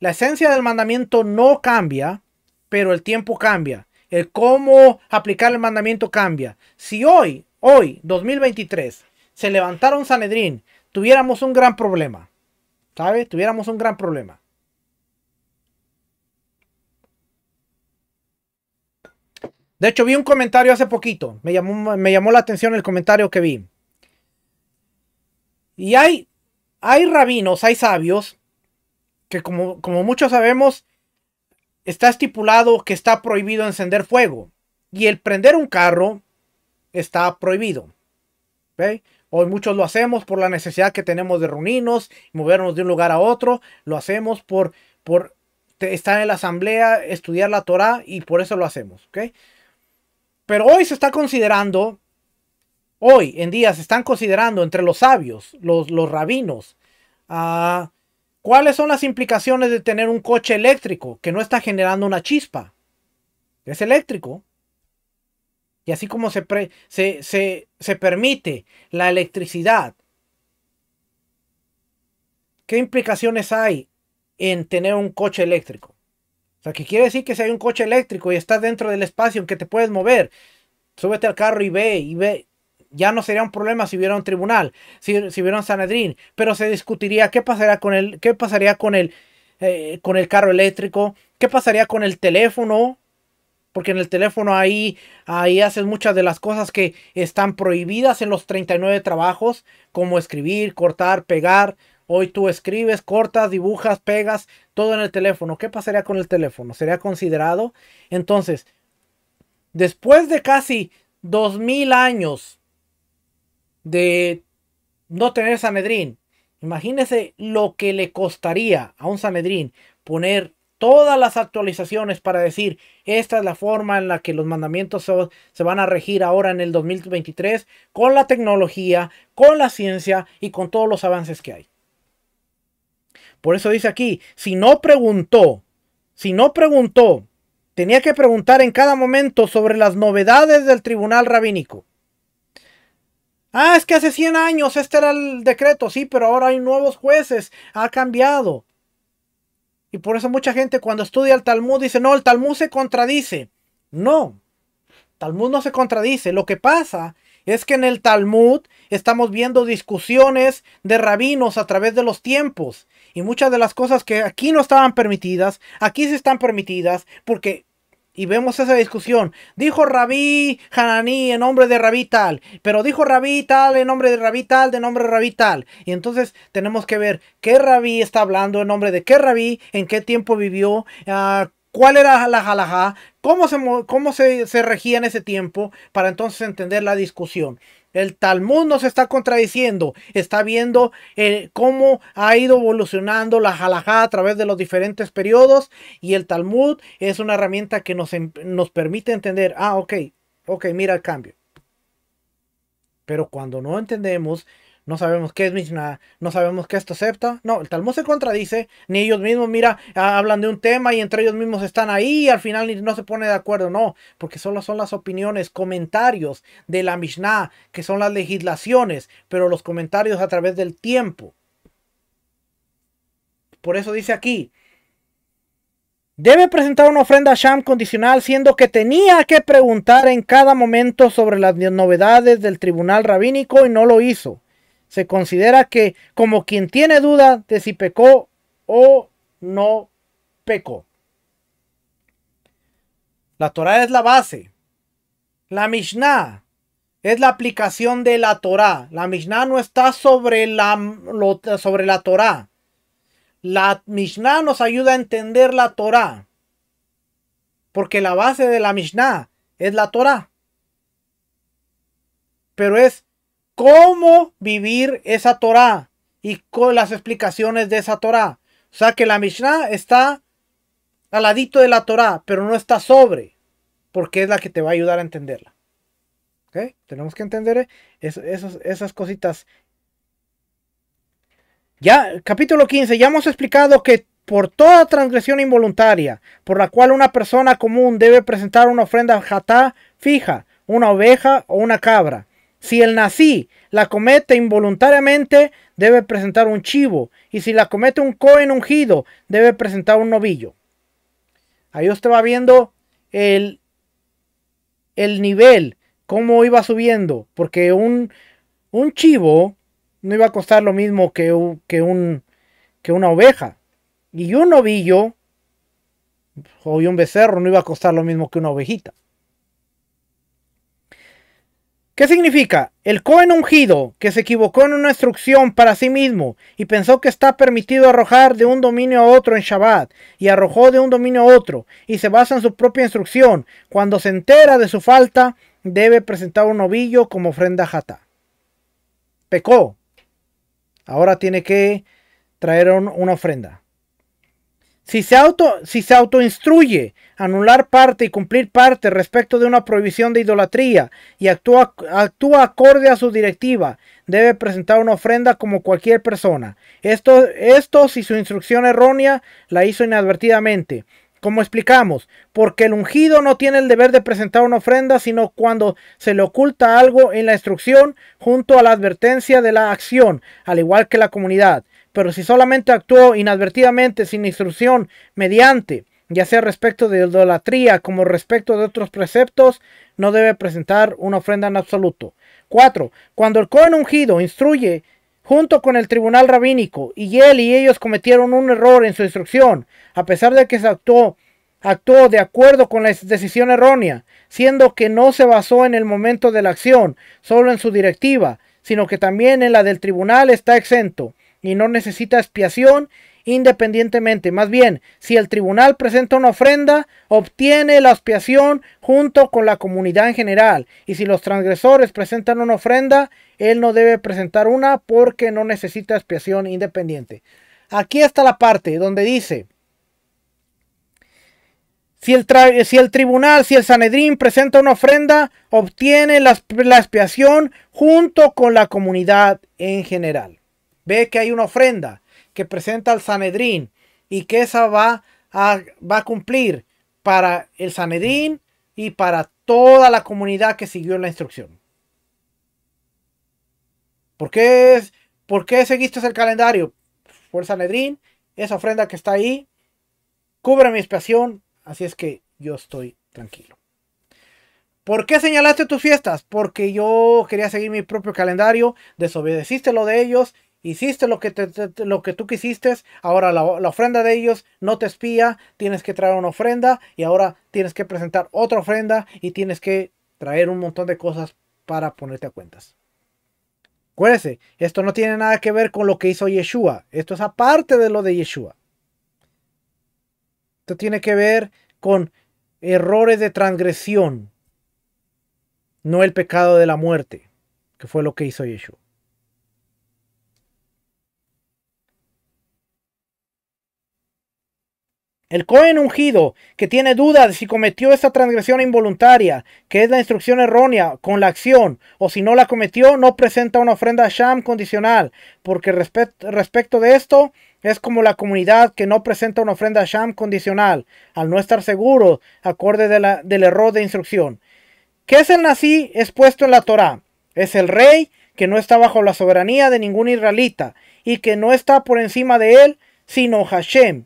La esencia del mandamiento no cambia, pero el tiempo cambia. El cómo aplicar el mandamiento cambia. Si hoy, hoy, 2023, se levantaron un Sanedrín tuviéramos un gran problema. ¿Sabe? Tuviéramos un gran problema. De hecho, vi un comentario hace poquito. Me llamó, me llamó la atención el comentario que vi. Y hay, hay rabinos, hay sabios, que como, como muchos sabemos, está estipulado que está prohibido encender fuego. Y el prender un carro está prohibido. ¿Veis? Hoy muchos lo hacemos por la necesidad que tenemos de reunirnos, movernos de un lugar a otro. Lo hacemos por, por estar en la asamblea, estudiar la Torah y por eso lo hacemos. ¿okay? Pero hoy se está considerando, hoy en día se están considerando entre los sabios, los, rabinos, ah, cuáles son las implicaciones de tener un coche eléctrico que no está generando una chispa. Es eléctrico, y así como se, se, permite la electricidad, ¿qué implicaciones hay en tener un coche eléctrico? O sea, ¿qué quiere decir que si hay un coche eléctrico y estás dentro del espacio en que te puedes mover, súbete al carro y ve, y ve. Ya no sería un problema si hubiera un tribunal, si, hubiera un Sanedrín, pero se discutiría qué pasaría con el, qué pasaría con el, eh, con el carro eléctrico, qué pasaría con el teléfono porque en el teléfono ahí, ahí haces muchas de las cosas que están prohibidas en los 39 trabajos, como escribir, cortar, pegar. Hoy tú escribes, cortas, dibujas, pegas, todo en el teléfono. ¿Qué pasaría con el teléfono? ¿Sería considerado? Entonces, después de casi 2000 años de no tener Sanedrín, imagínese lo que le costaría a un Sanedrín poner todas las actualizaciones para decir, esta es la forma en la que los mandamientos se van a regir ahora en el 2023, con la tecnología, con la ciencia y con todos los avances que hay. Por eso dice aquí, si no preguntó, si no preguntó, tenía que preguntar en cada momento sobre las novedades del tribunal rabínico. Ah, es que hace 100 años este era el decreto, sí, pero ahora hay nuevos jueces, ha cambiado. Y por eso mucha gente cuando estudia el Talmud dice, no, el Talmud se contradice. No, Talmud no se contradice. Lo que pasa es que en el Talmud estamos viendo discusiones de rabinos a través de los tiempos. Y muchas de las cosas que aquí no estaban permitidas, aquí sí están permitidas, porque y vemos esa discusión. Dijo Rabí Hananí en nombre de Rabí tal, pero dijo Rabí tal en nombre de Rabí tal, de nombre de Rabí tal. Y entonces tenemos que ver qué Rabí está hablando, en nombre de qué Rabí, en qué tiempo vivió, ah, cuál era la halajá, cómo, se, cómo se, se regía en ese tiempo, para entonces entender la discusión. El Talmud no está contradiciendo, está viendo eh, cómo ha ido evolucionando la halajá a través de los diferentes periodos y el Talmud es una herramienta que nos, em, nos permite entender, ah, ok, ok, mira el cambio. Pero cuando no entendemos no sabemos qué es Mishnah, no sabemos qué esto acepta No, el Talmud se contradice, ni ellos mismos, mira, hablan de un tema y entre ellos mismos están ahí y al final no se pone de acuerdo. No, porque solo son las opiniones, comentarios de la Mishnah, que son las legislaciones, pero los comentarios a través del tiempo. Por eso dice aquí, Debe presentar una ofrenda a Sham condicional, siendo que tenía que preguntar en cada momento sobre las novedades del tribunal rabínico y no lo hizo se considera que como quien tiene duda de si pecó o no pecó. La Torah es la base. La Mishnah es la aplicación de la Torah. La Mishnah no está sobre la, sobre la Torah. La Mishnah nos ayuda a entender la Torah. Porque la base de la Mishnah es la Torah. Pero es cómo vivir esa Torah y con las explicaciones de esa Torah. O sea que la Mishnah está al ladito de la Torah, pero no está sobre, porque es la que te va a ayudar a entenderla. Tenemos que entender esas, cositas. Ya, capítulo 15, ya hemos explicado que por toda transgresión involuntaria, por la cual una persona común debe presentar una ofrenda jatá fija, una oveja o una cabra, si el nací la comete involuntariamente, debe presentar un chivo. Y si la comete un en ungido, debe presentar un novillo. Ahí usted va viendo el, el nivel, cómo iba subiendo. Porque un, un chivo no iba a costar lo mismo que, que, un, que una oveja. Y un novillo o un becerro no iba a costar lo mismo que una ovejita. ¿Qué significa? El Cohen ungido, que se equivocó en una instrucción para sí mismo y pensó que está permitido arrojar de un dominio a otro en Shabbat y arrojó de un dominio a otro y se basa en su propia instrucción, cuando se entera de su falta, debe presentar un ovillo como ofrenda jata. Pecó. Ahora tiene que traer una ofrenda. Si se, auto, si se autoinstruye, anular parte y cumplir parte respecto de una prohibición de idolatría y actúa, actúa acorde a su directiva, debe presentar una ofrenda como cualquier persona. Esto, esto si su instrucción errónea la hizo inadvertidamente. Como explicamos, porque el ungido no tiene el deber de presentar una ofrenda, sino cuando se le oculta algo en la instrucción junto a la advertencia de la acción, al igual que la comunidad. Pero si solamente actuó inadvertidamente sin instrucción mediante ya sea respecto de idolatría como respecto de otros preceptos, no debe presentar una ofrenda en absoluto. 4. Cuando el Cohen ungido instruye junto con el tribunal rabínico y él y ellos cometieron un error en su instrucción, a pesar de que se actuó, actuó de acuerdo con la decisión errónea, siendo que no se basó en el momento de la acción, solo en su directiva, sino que también en la del tribunal está exento y no necesita expiación independientemente. Más bien, si el tribunal presenta una ofrenda, obtiene la expiación junto con la comunidad en general. Y si los transgresores presentan una ofrenda, él no debe presentar una porque no necesita expiación independiente. Aquí está la parte donde dice, si el, tribunal, si el Sanedrín presenta una ofrenda, obtiene la, expiación junto con la comunidad en general. Ve que hay una ofrenda que presenta el Sanedrín y que esa va a, va a cumplir para el Sanedrín y para toda la comunidad que siguió la instrucción. ¿Por qué, es, ¿Por qué seguiste el calendario? Fue el Sanedrín, esa ofrenda que está ahí, cubre mi expiación, así es que yo estoy tranquilo. ¿Por qué señalaste tus fiestas? Porque yo quería seguir mi propio calendario, desobedeciste lo de ellos hiciste lo que, tú quisiste, ahora la, ofrenda de ellos no te espía, tienes que traer una ofrenda y ahora tienes que presentar otra ofrenda y tienes que traer un montón de cosas para ponerte a cuentas. Acuérdese, esto no tiene nada que ver con lo que hizo Yeshua, esto es aparte de lo de Yeshua. Esto tiene que ver con errores de transgresión, no el pecado de la muerte, que fue lo que hizo Yeshua. El Cohen ungido, que tiene dudas de si cometió esta transgresión involuntaria, que es la instrucción errónea con la acción, o si no la cometió, no presenta una ofrenda a Sham condicional, porque respecto de esto, es como la comunidad que no presenta una ofrenda a Sham condicional, al no estar seguro, acorde del error de instrucción. ¿Qué es el nací expuesto en la Torá? Es el rey que no está bajo la soberanía de ningún israelita y que no está por encima de él, sino Hashem,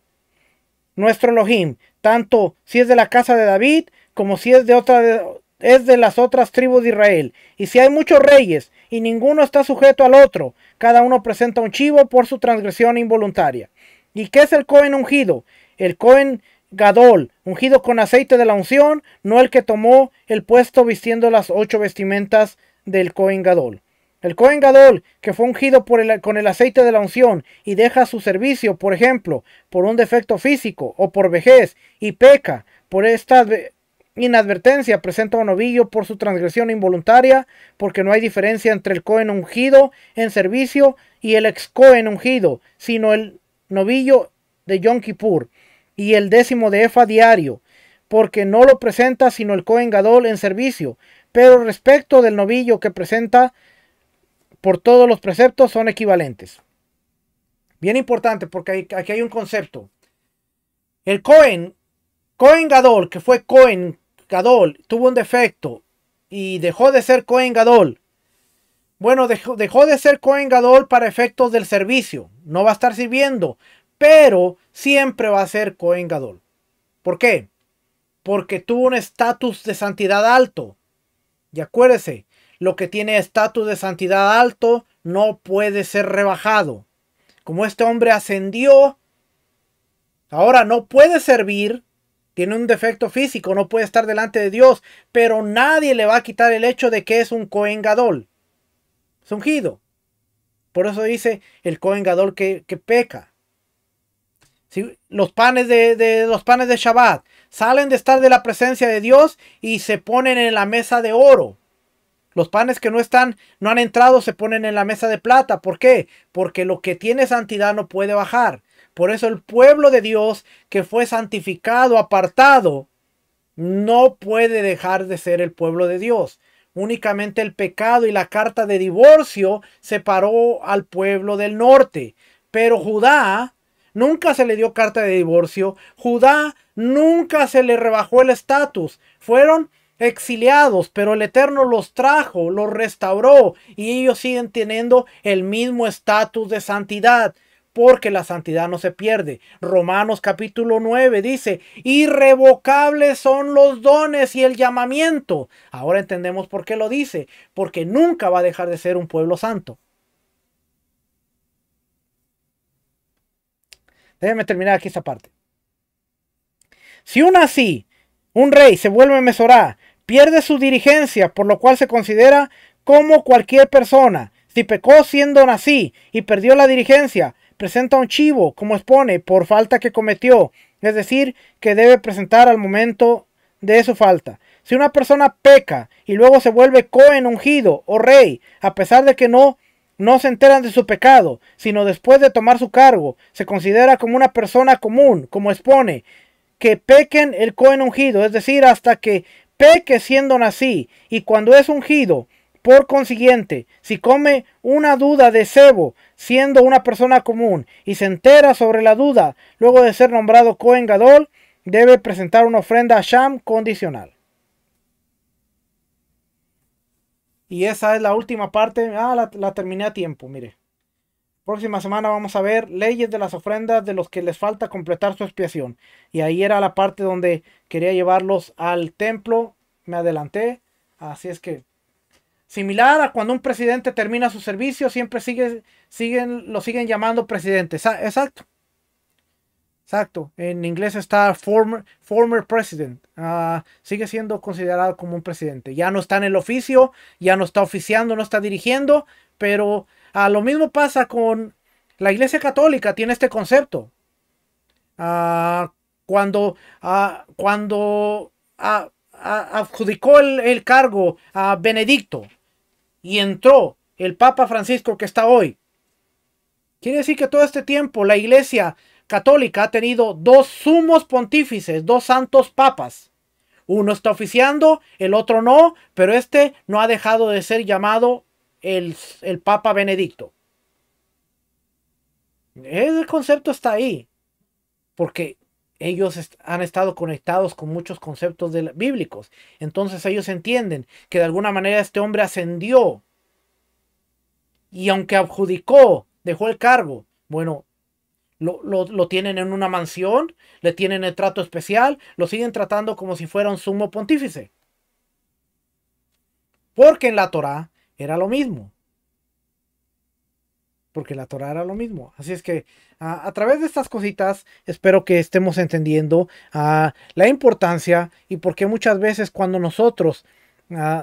nuestro Elohim, tanto si es de la casa de David como si es de otra es de las otras tribus de Israel. Y si hay muchos reyes y ninguno está sujeto al otro, cada uno presenta un chivo por su transgresión involuntaria. ¿Y qué es el Cohen ungido? El Cohen Gadol, ungido con aceite de la unción, no el que tomó el puesto vistiendo las ocho vestimentas del Cohen Gadol. El Cohen Gadol, que fue ungido con el aceite de la unción y deja su servicio, por ejemplo, por un defecto físico o por vejez, y peca por esta inadvertencia, presenta un novillo por su transgresión involuntaria, porque no hay diferencia entre el Cohen ungido en servicio y el ex Cohen ungido, sino el novillo de Yom Kippur y el décimo de Efa diario, porque no lo presenta sino el Cohen Gadol en servicio. Pero respecto del novillo que presenta por todos los preceptos son equivalentes. Bien importante porque aquí hay un concepto. El Cohen, Cohen Gadol, que fue Cohen Gadol, tuvo un defecto y dejó de ser Cohen Gadol. Bueno, dejó, dejó de ser Cohen Gadol para efectos del servicio. No va a estar sirviendo, pero siempre va a ser Cohen Gadol. ¿Por qué? Porque tuvo un estatus de santidad alto. Y acuérdese, lo que tiene estatus de santidad alto no puede ser rebajado. Como este hombre ascendió, ahora no puede servir, tiene un defecto físico, no puede estar delante de Dios, pero nadie le va a quitar el hecho de que es un coengador Gadol, es Por eso dice el coengador que, que peca. Si los, panes de, de, los panes de Shabbat salen de estar de la presencia de Dios y se ponen en la mesa de oro los panes que no están, no han entrado, se ponen en la mesa de plata. ¿Por qué? Porque lo que tiene santidad no puede bajar. Por eso el pueblo de Dios que fue santificado, apartado, no puede dejar de ser el pueblo de Dios. Únicamente el pecado y la carta de divorcio separó al pueblo del norte. Pero Judá nunca se le dio carta de divorcio. Judá nunca se le rebajó el estatus. Fueron exiliados, pero el Eterno los trajo, los restauró y ellos siguen teniendo el mismo estatus de santidad, porque la santidad no se pierde. Romanos capítulo 9 dice, irrevocables son los dones y el llamamiento. Ahora entendemos por qué lo dice, porque nunca va a dejar de ser un pueblo santo. Déjenme terminar aquí esta parte. Si un así un rey se vuelve a Mesorá pierde su dirigencia, por lo cual se considera como cualquier persona. Si pecó siendo nací y perdió la dirigencia, presenta un chivo, como expone, por falta que cometió, es decir, que debe presentar al momento de su falta. Si una persona peca y luego se vuelve coenungido ungido o rey, a pesar de que no no se enteran de su pecado, sino después de tomar su cargo, se considera como una persona común, como expone, que pequen el coenungido, ungido, es decir, hasta que peque siendo nací, y cuando es ungido, por consiguiente, si come una duda de cebo, siendo una persona común, y se entera sobre la duda, luego de ser nombrado Cohen Gadol, debe presentar una ofrenda a Sham condicional. Y esa es la última parte. Ah, la, la terminé a tiempo, mire. Próxima semana vamos a ver leyes de las ofrendas de los que les falta completar su expiación. Y ahí era la parte donde quería llevarlos al templo. Me adelanté. Así es que similar a cuando un presidente termina su servicio, siempre siguen, lo siguen llamando presidente. Exacto. Exacto. En inglés está former, former president. Ah, sigue siendo considerado como un presidente. Ya no está en el oficio, ya no está oficiando, no está dirigiendo, pero Ah, lo mismo pasa con la Iglesia Católica, tiene este concepto. Ah, cuando, ah, cuando adjudicó el, el, cargo a Benedicto y entró el Papa Francisco que está hoy. Quiere decir que todo este tiempo la Iglesia Católica ha tenido dos sumos pontífices, dos santos papas. Uno está oficiando, el otro no, pero este no ha dejado de ser llamado el, Papa Benedicto. El concepto está ahí, porque ellos han estado conectados con muchos conceptos bíblicos. Entonces ellos entienden que de alguna manera este hombre ascendió y aunque adjudicó, dejó el cargo, bueno, lo, lo, tienen en una mansión, le tienen el trato especial, lo siguen tratando como si fuera un sumo pontífice. Porque en la Torá era lo mismo. Porque la Torah era lo mismo. Así es que a, través de estas cositas espero que estemos entendiendo a, la importancia y por qué muchas veces cuando nosotros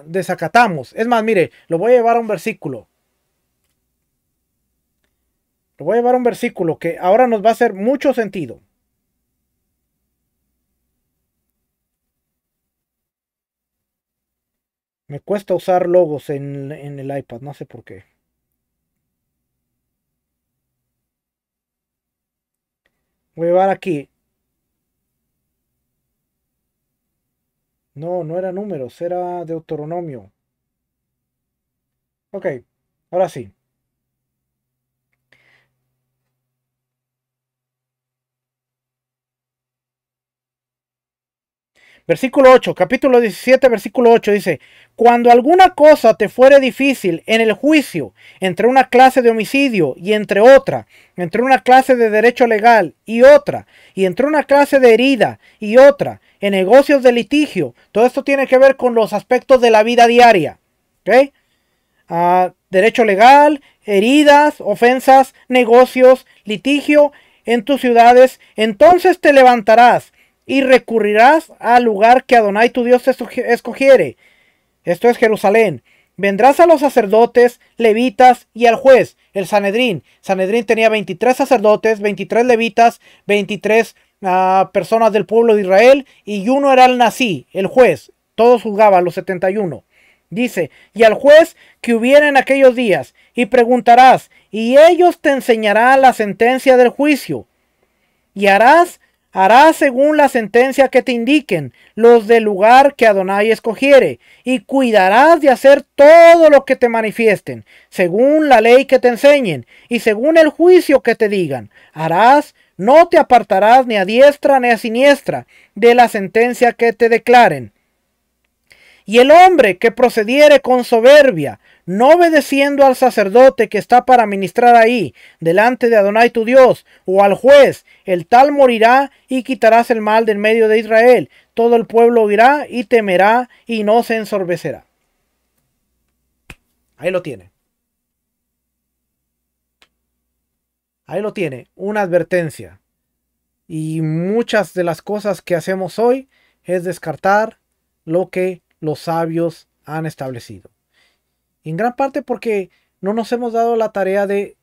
desacatamos. Es más, mire, lo voy a llevar a un versículo. Lo voy a llevar a un versículo que ahora nos va a hacer mucho sentido. Me cuesta usar logos en, el iPad, no sé por qué. Voy a llevar aquí. No, no era números, era de Deuteronomio. Ok, ahora sí. Versículo 8, capítulo 17, versículo 8 dice, cuando alguna cosa te fuere difícil en el juicio entre una clase de homicidio y entre otra, entre una clase de derecho legal y otra, y entre una clase de herida y otra, en negocios de litigio, todo esto tiene que ver con los aspectos de la vida diaria. ¿ok? Ah, derecho legal, heridas, ofensas, negocios, litigio en tus ciudades, entonces te levantarás y recurrirás al lugar que Adonai tu Dios escogiere. Esto es Jerusalén. Vendrás a los sacerdotes, levitas y al juez, el Sanedrín. Sanedrín tenía 23 sacerdotes, 23 levitas, 23 ah, personas del pueblo de Israel y uno era el nací, el juez. Todos juzgaban los 71. Dice, y al juez que hubiera en aquellos días, y preguntarás, y ellos te enseñarán la sentencia del juicio. Y harás Harás según la sentencia que te indiquen los del lugar que Adonai escogiere, y cuidarás de hacer todo lo que te manifiesten, según la ley que te enseñen, y según el juicio que te digan. Harás, no te apartarás ni a diestra ni a siniestra de la sentencia que te declaren. Y el hombre que procediere con soberbia, no obedeciendo al sacerdote que está para ministrar ahí, delante de Adonai tu Dios, o al juez, el tal morirá y quitarás el mal del medio de Israel. Todo el pueblo oirá y temerá y no se ensorbecerá. Ahí lo tiene. Ahí lo tiene, una advertencia. Y muchas de las cosas que hacemos hoy es descartar lo que los sabios han establecido en gran parte porque no nos hemos dado la tarea de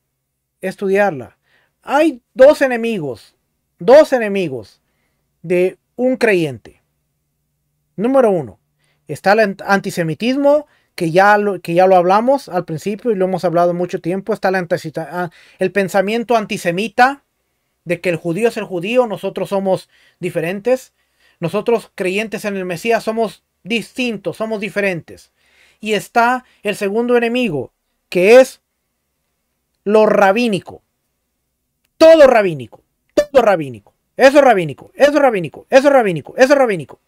estudiarla. Hay dos enemigos, dos enemigos de un creyente. Número uno, está el antisemitismo, que ya lo, que ya lo hablamos al principio y lo hemos hablado mucho tiempo. Está la, ah, el pensamiento antisemita de que el judío es el judío, nosotros somos diferentes. Nosotros creyentes en el Mesías somos distintos, somos diferentes y está el segundo enemigo, que es lo rabínico. Todo rabínico, todo rabínico. Eso es rabínico, eso es rabínico, eso rabínico, eso es rabínico.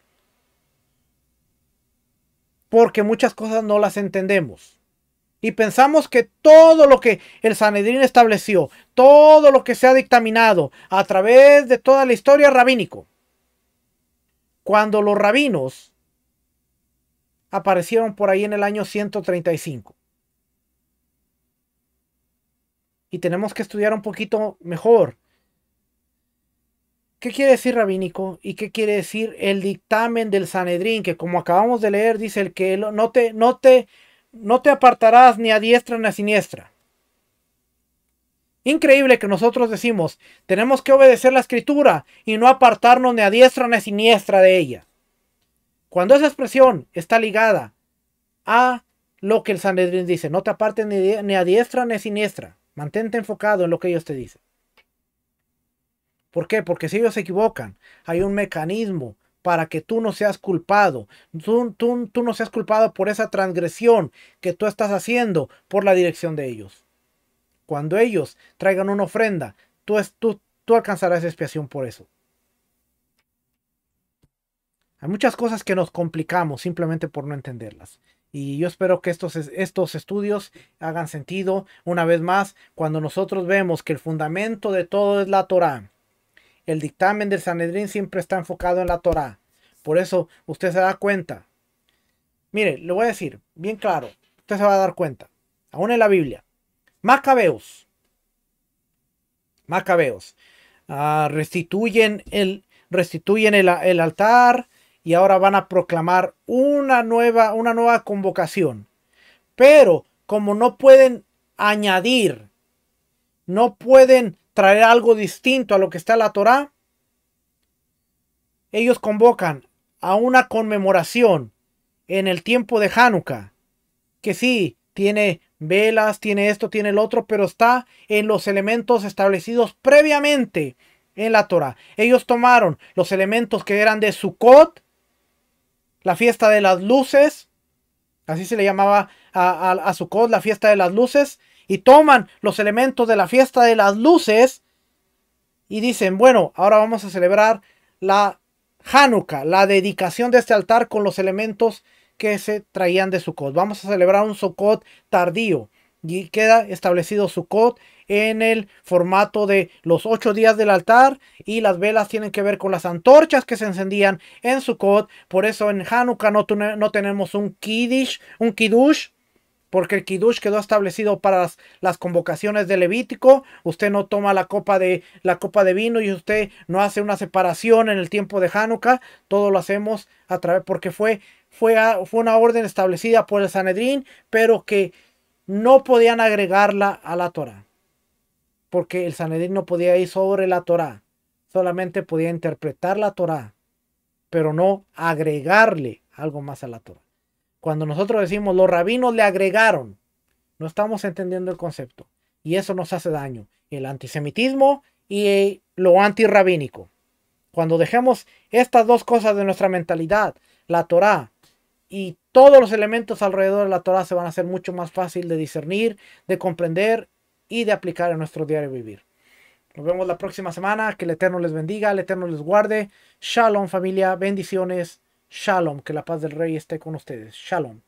Porque muchas cosas no las entendemos. Y pensamos que todo lo que el Sanedrín estableció, todo lo que se ha dictaminado a través de toda la historia rabínico. Cuando los rabinos aparecieron por ahí en el año 135. Y tenemos que estudiar un poquito mejor. ¿Qué quiere decir rabínico? ¿Y qué quiere decir el dictamen del Sanedrín? Que como acabamos de leer, dice el que no te, no te, no te apartarás ni a diestra ni a siniestra. Increíble que nosotros decimos, tenemos que obedecer la escritura y no apartarnos ni a diestra ni a siniestra de ella. Cuando esa expresión está ligada a lo que el Sanedrín dice, no te apartes ni, a diestra ni a siniestra, mantente enfocado en lo que ellos te dicen. ¿Por qué? Porque si ellos se equivocan, hay un mecanismo para que tú no seas culpado. Tú, tú, tú, no seas culpado por esa transgresión que tú estás haciendo por la dirección de ellos. Cuando ellos traigan una ofrenda, tú, tú, tú alcanzarás expiación por eso. Hay muchas cosas que nos complicamos simplemente por no entenderlas. Y yo espero que estos, estos estudios hagan sentido. Una vez más, cuando nosotros vemos que el fundamento de todo es la Torah, el dictamen del Sanedrín siempre está enfocado en la Torah. Por eso usted se da cuenta. Mire, le voy a decir bien claro, usted se va a dar cuenta, aún en la Biblia. Macabeos. Macabeos. Ah, restituyen el, restituyen el, el altar y ahora van a proclamar una nueva, una nueva convocación. Pero como no pueden añadir, no pueden traer algo distinto a lo que está en la Torá, ellos convocan a una conmemoración en el tiempo de Hanukkah, que sí, tiene velas, tiene esto, tiene el otro, pero está en los elementos establecidos previamente en la Torah. Ellos tomaron los elementos que eran de Sukkot la fiesta de las luces, así se le llamaba a, a, Sukkot, la fiesta de las luces, y toman los elementos de la fiesta de las luces y dicen, bueno, ahora vamos a celebrar la Hanukkah, la dedicación de este altar con los elementos que se traían de Sukkot. Vamos a celebrar un Sukkot tardío y queda establecido su Sukkot en el formato de los ocho días del altar y las velas tienen que ver con las antorchas que se encendían en Sukkot. Por eso en Hanukkah no, no tenemos un Kiddush, un Kiddush, porque el Kiddush quedó establecido para las, convocaciones de Levítico. Usted no toma la copa, de, la copa de vino y usted no hace una separación en el tiempo de Hanukkah. Todo lo hacemos a través, porque fue, fue, fue una orden establecida por el Sanedrín, pero que no podían agregarla a la Torah, porque el Sanedín no podía ir sobre la Torah, solamente podía interpretar la Torah, pero no agregarle algo más a la Torah. Cuando nosotros decimos los rabinos le agregaron, no estamos entendiendo el concepto y eso nos hace daño, el antisemitismo y eh, lo antirrabínico. Cuando dejemos estas dos cosas de nuestra mentalidad, la Torah y todos los elementos alrededor de la Torah se van a hacer mucho más fácil de discernir, de comprender y de aplicar en nuestro diario vivir. Nos vemos la próxima semana. Que el Eterno les bendiga, el Eterno les guarde. Shalom familia, bendiciones. Shalom, que la paz del Rey esté con ustedes. Shalom.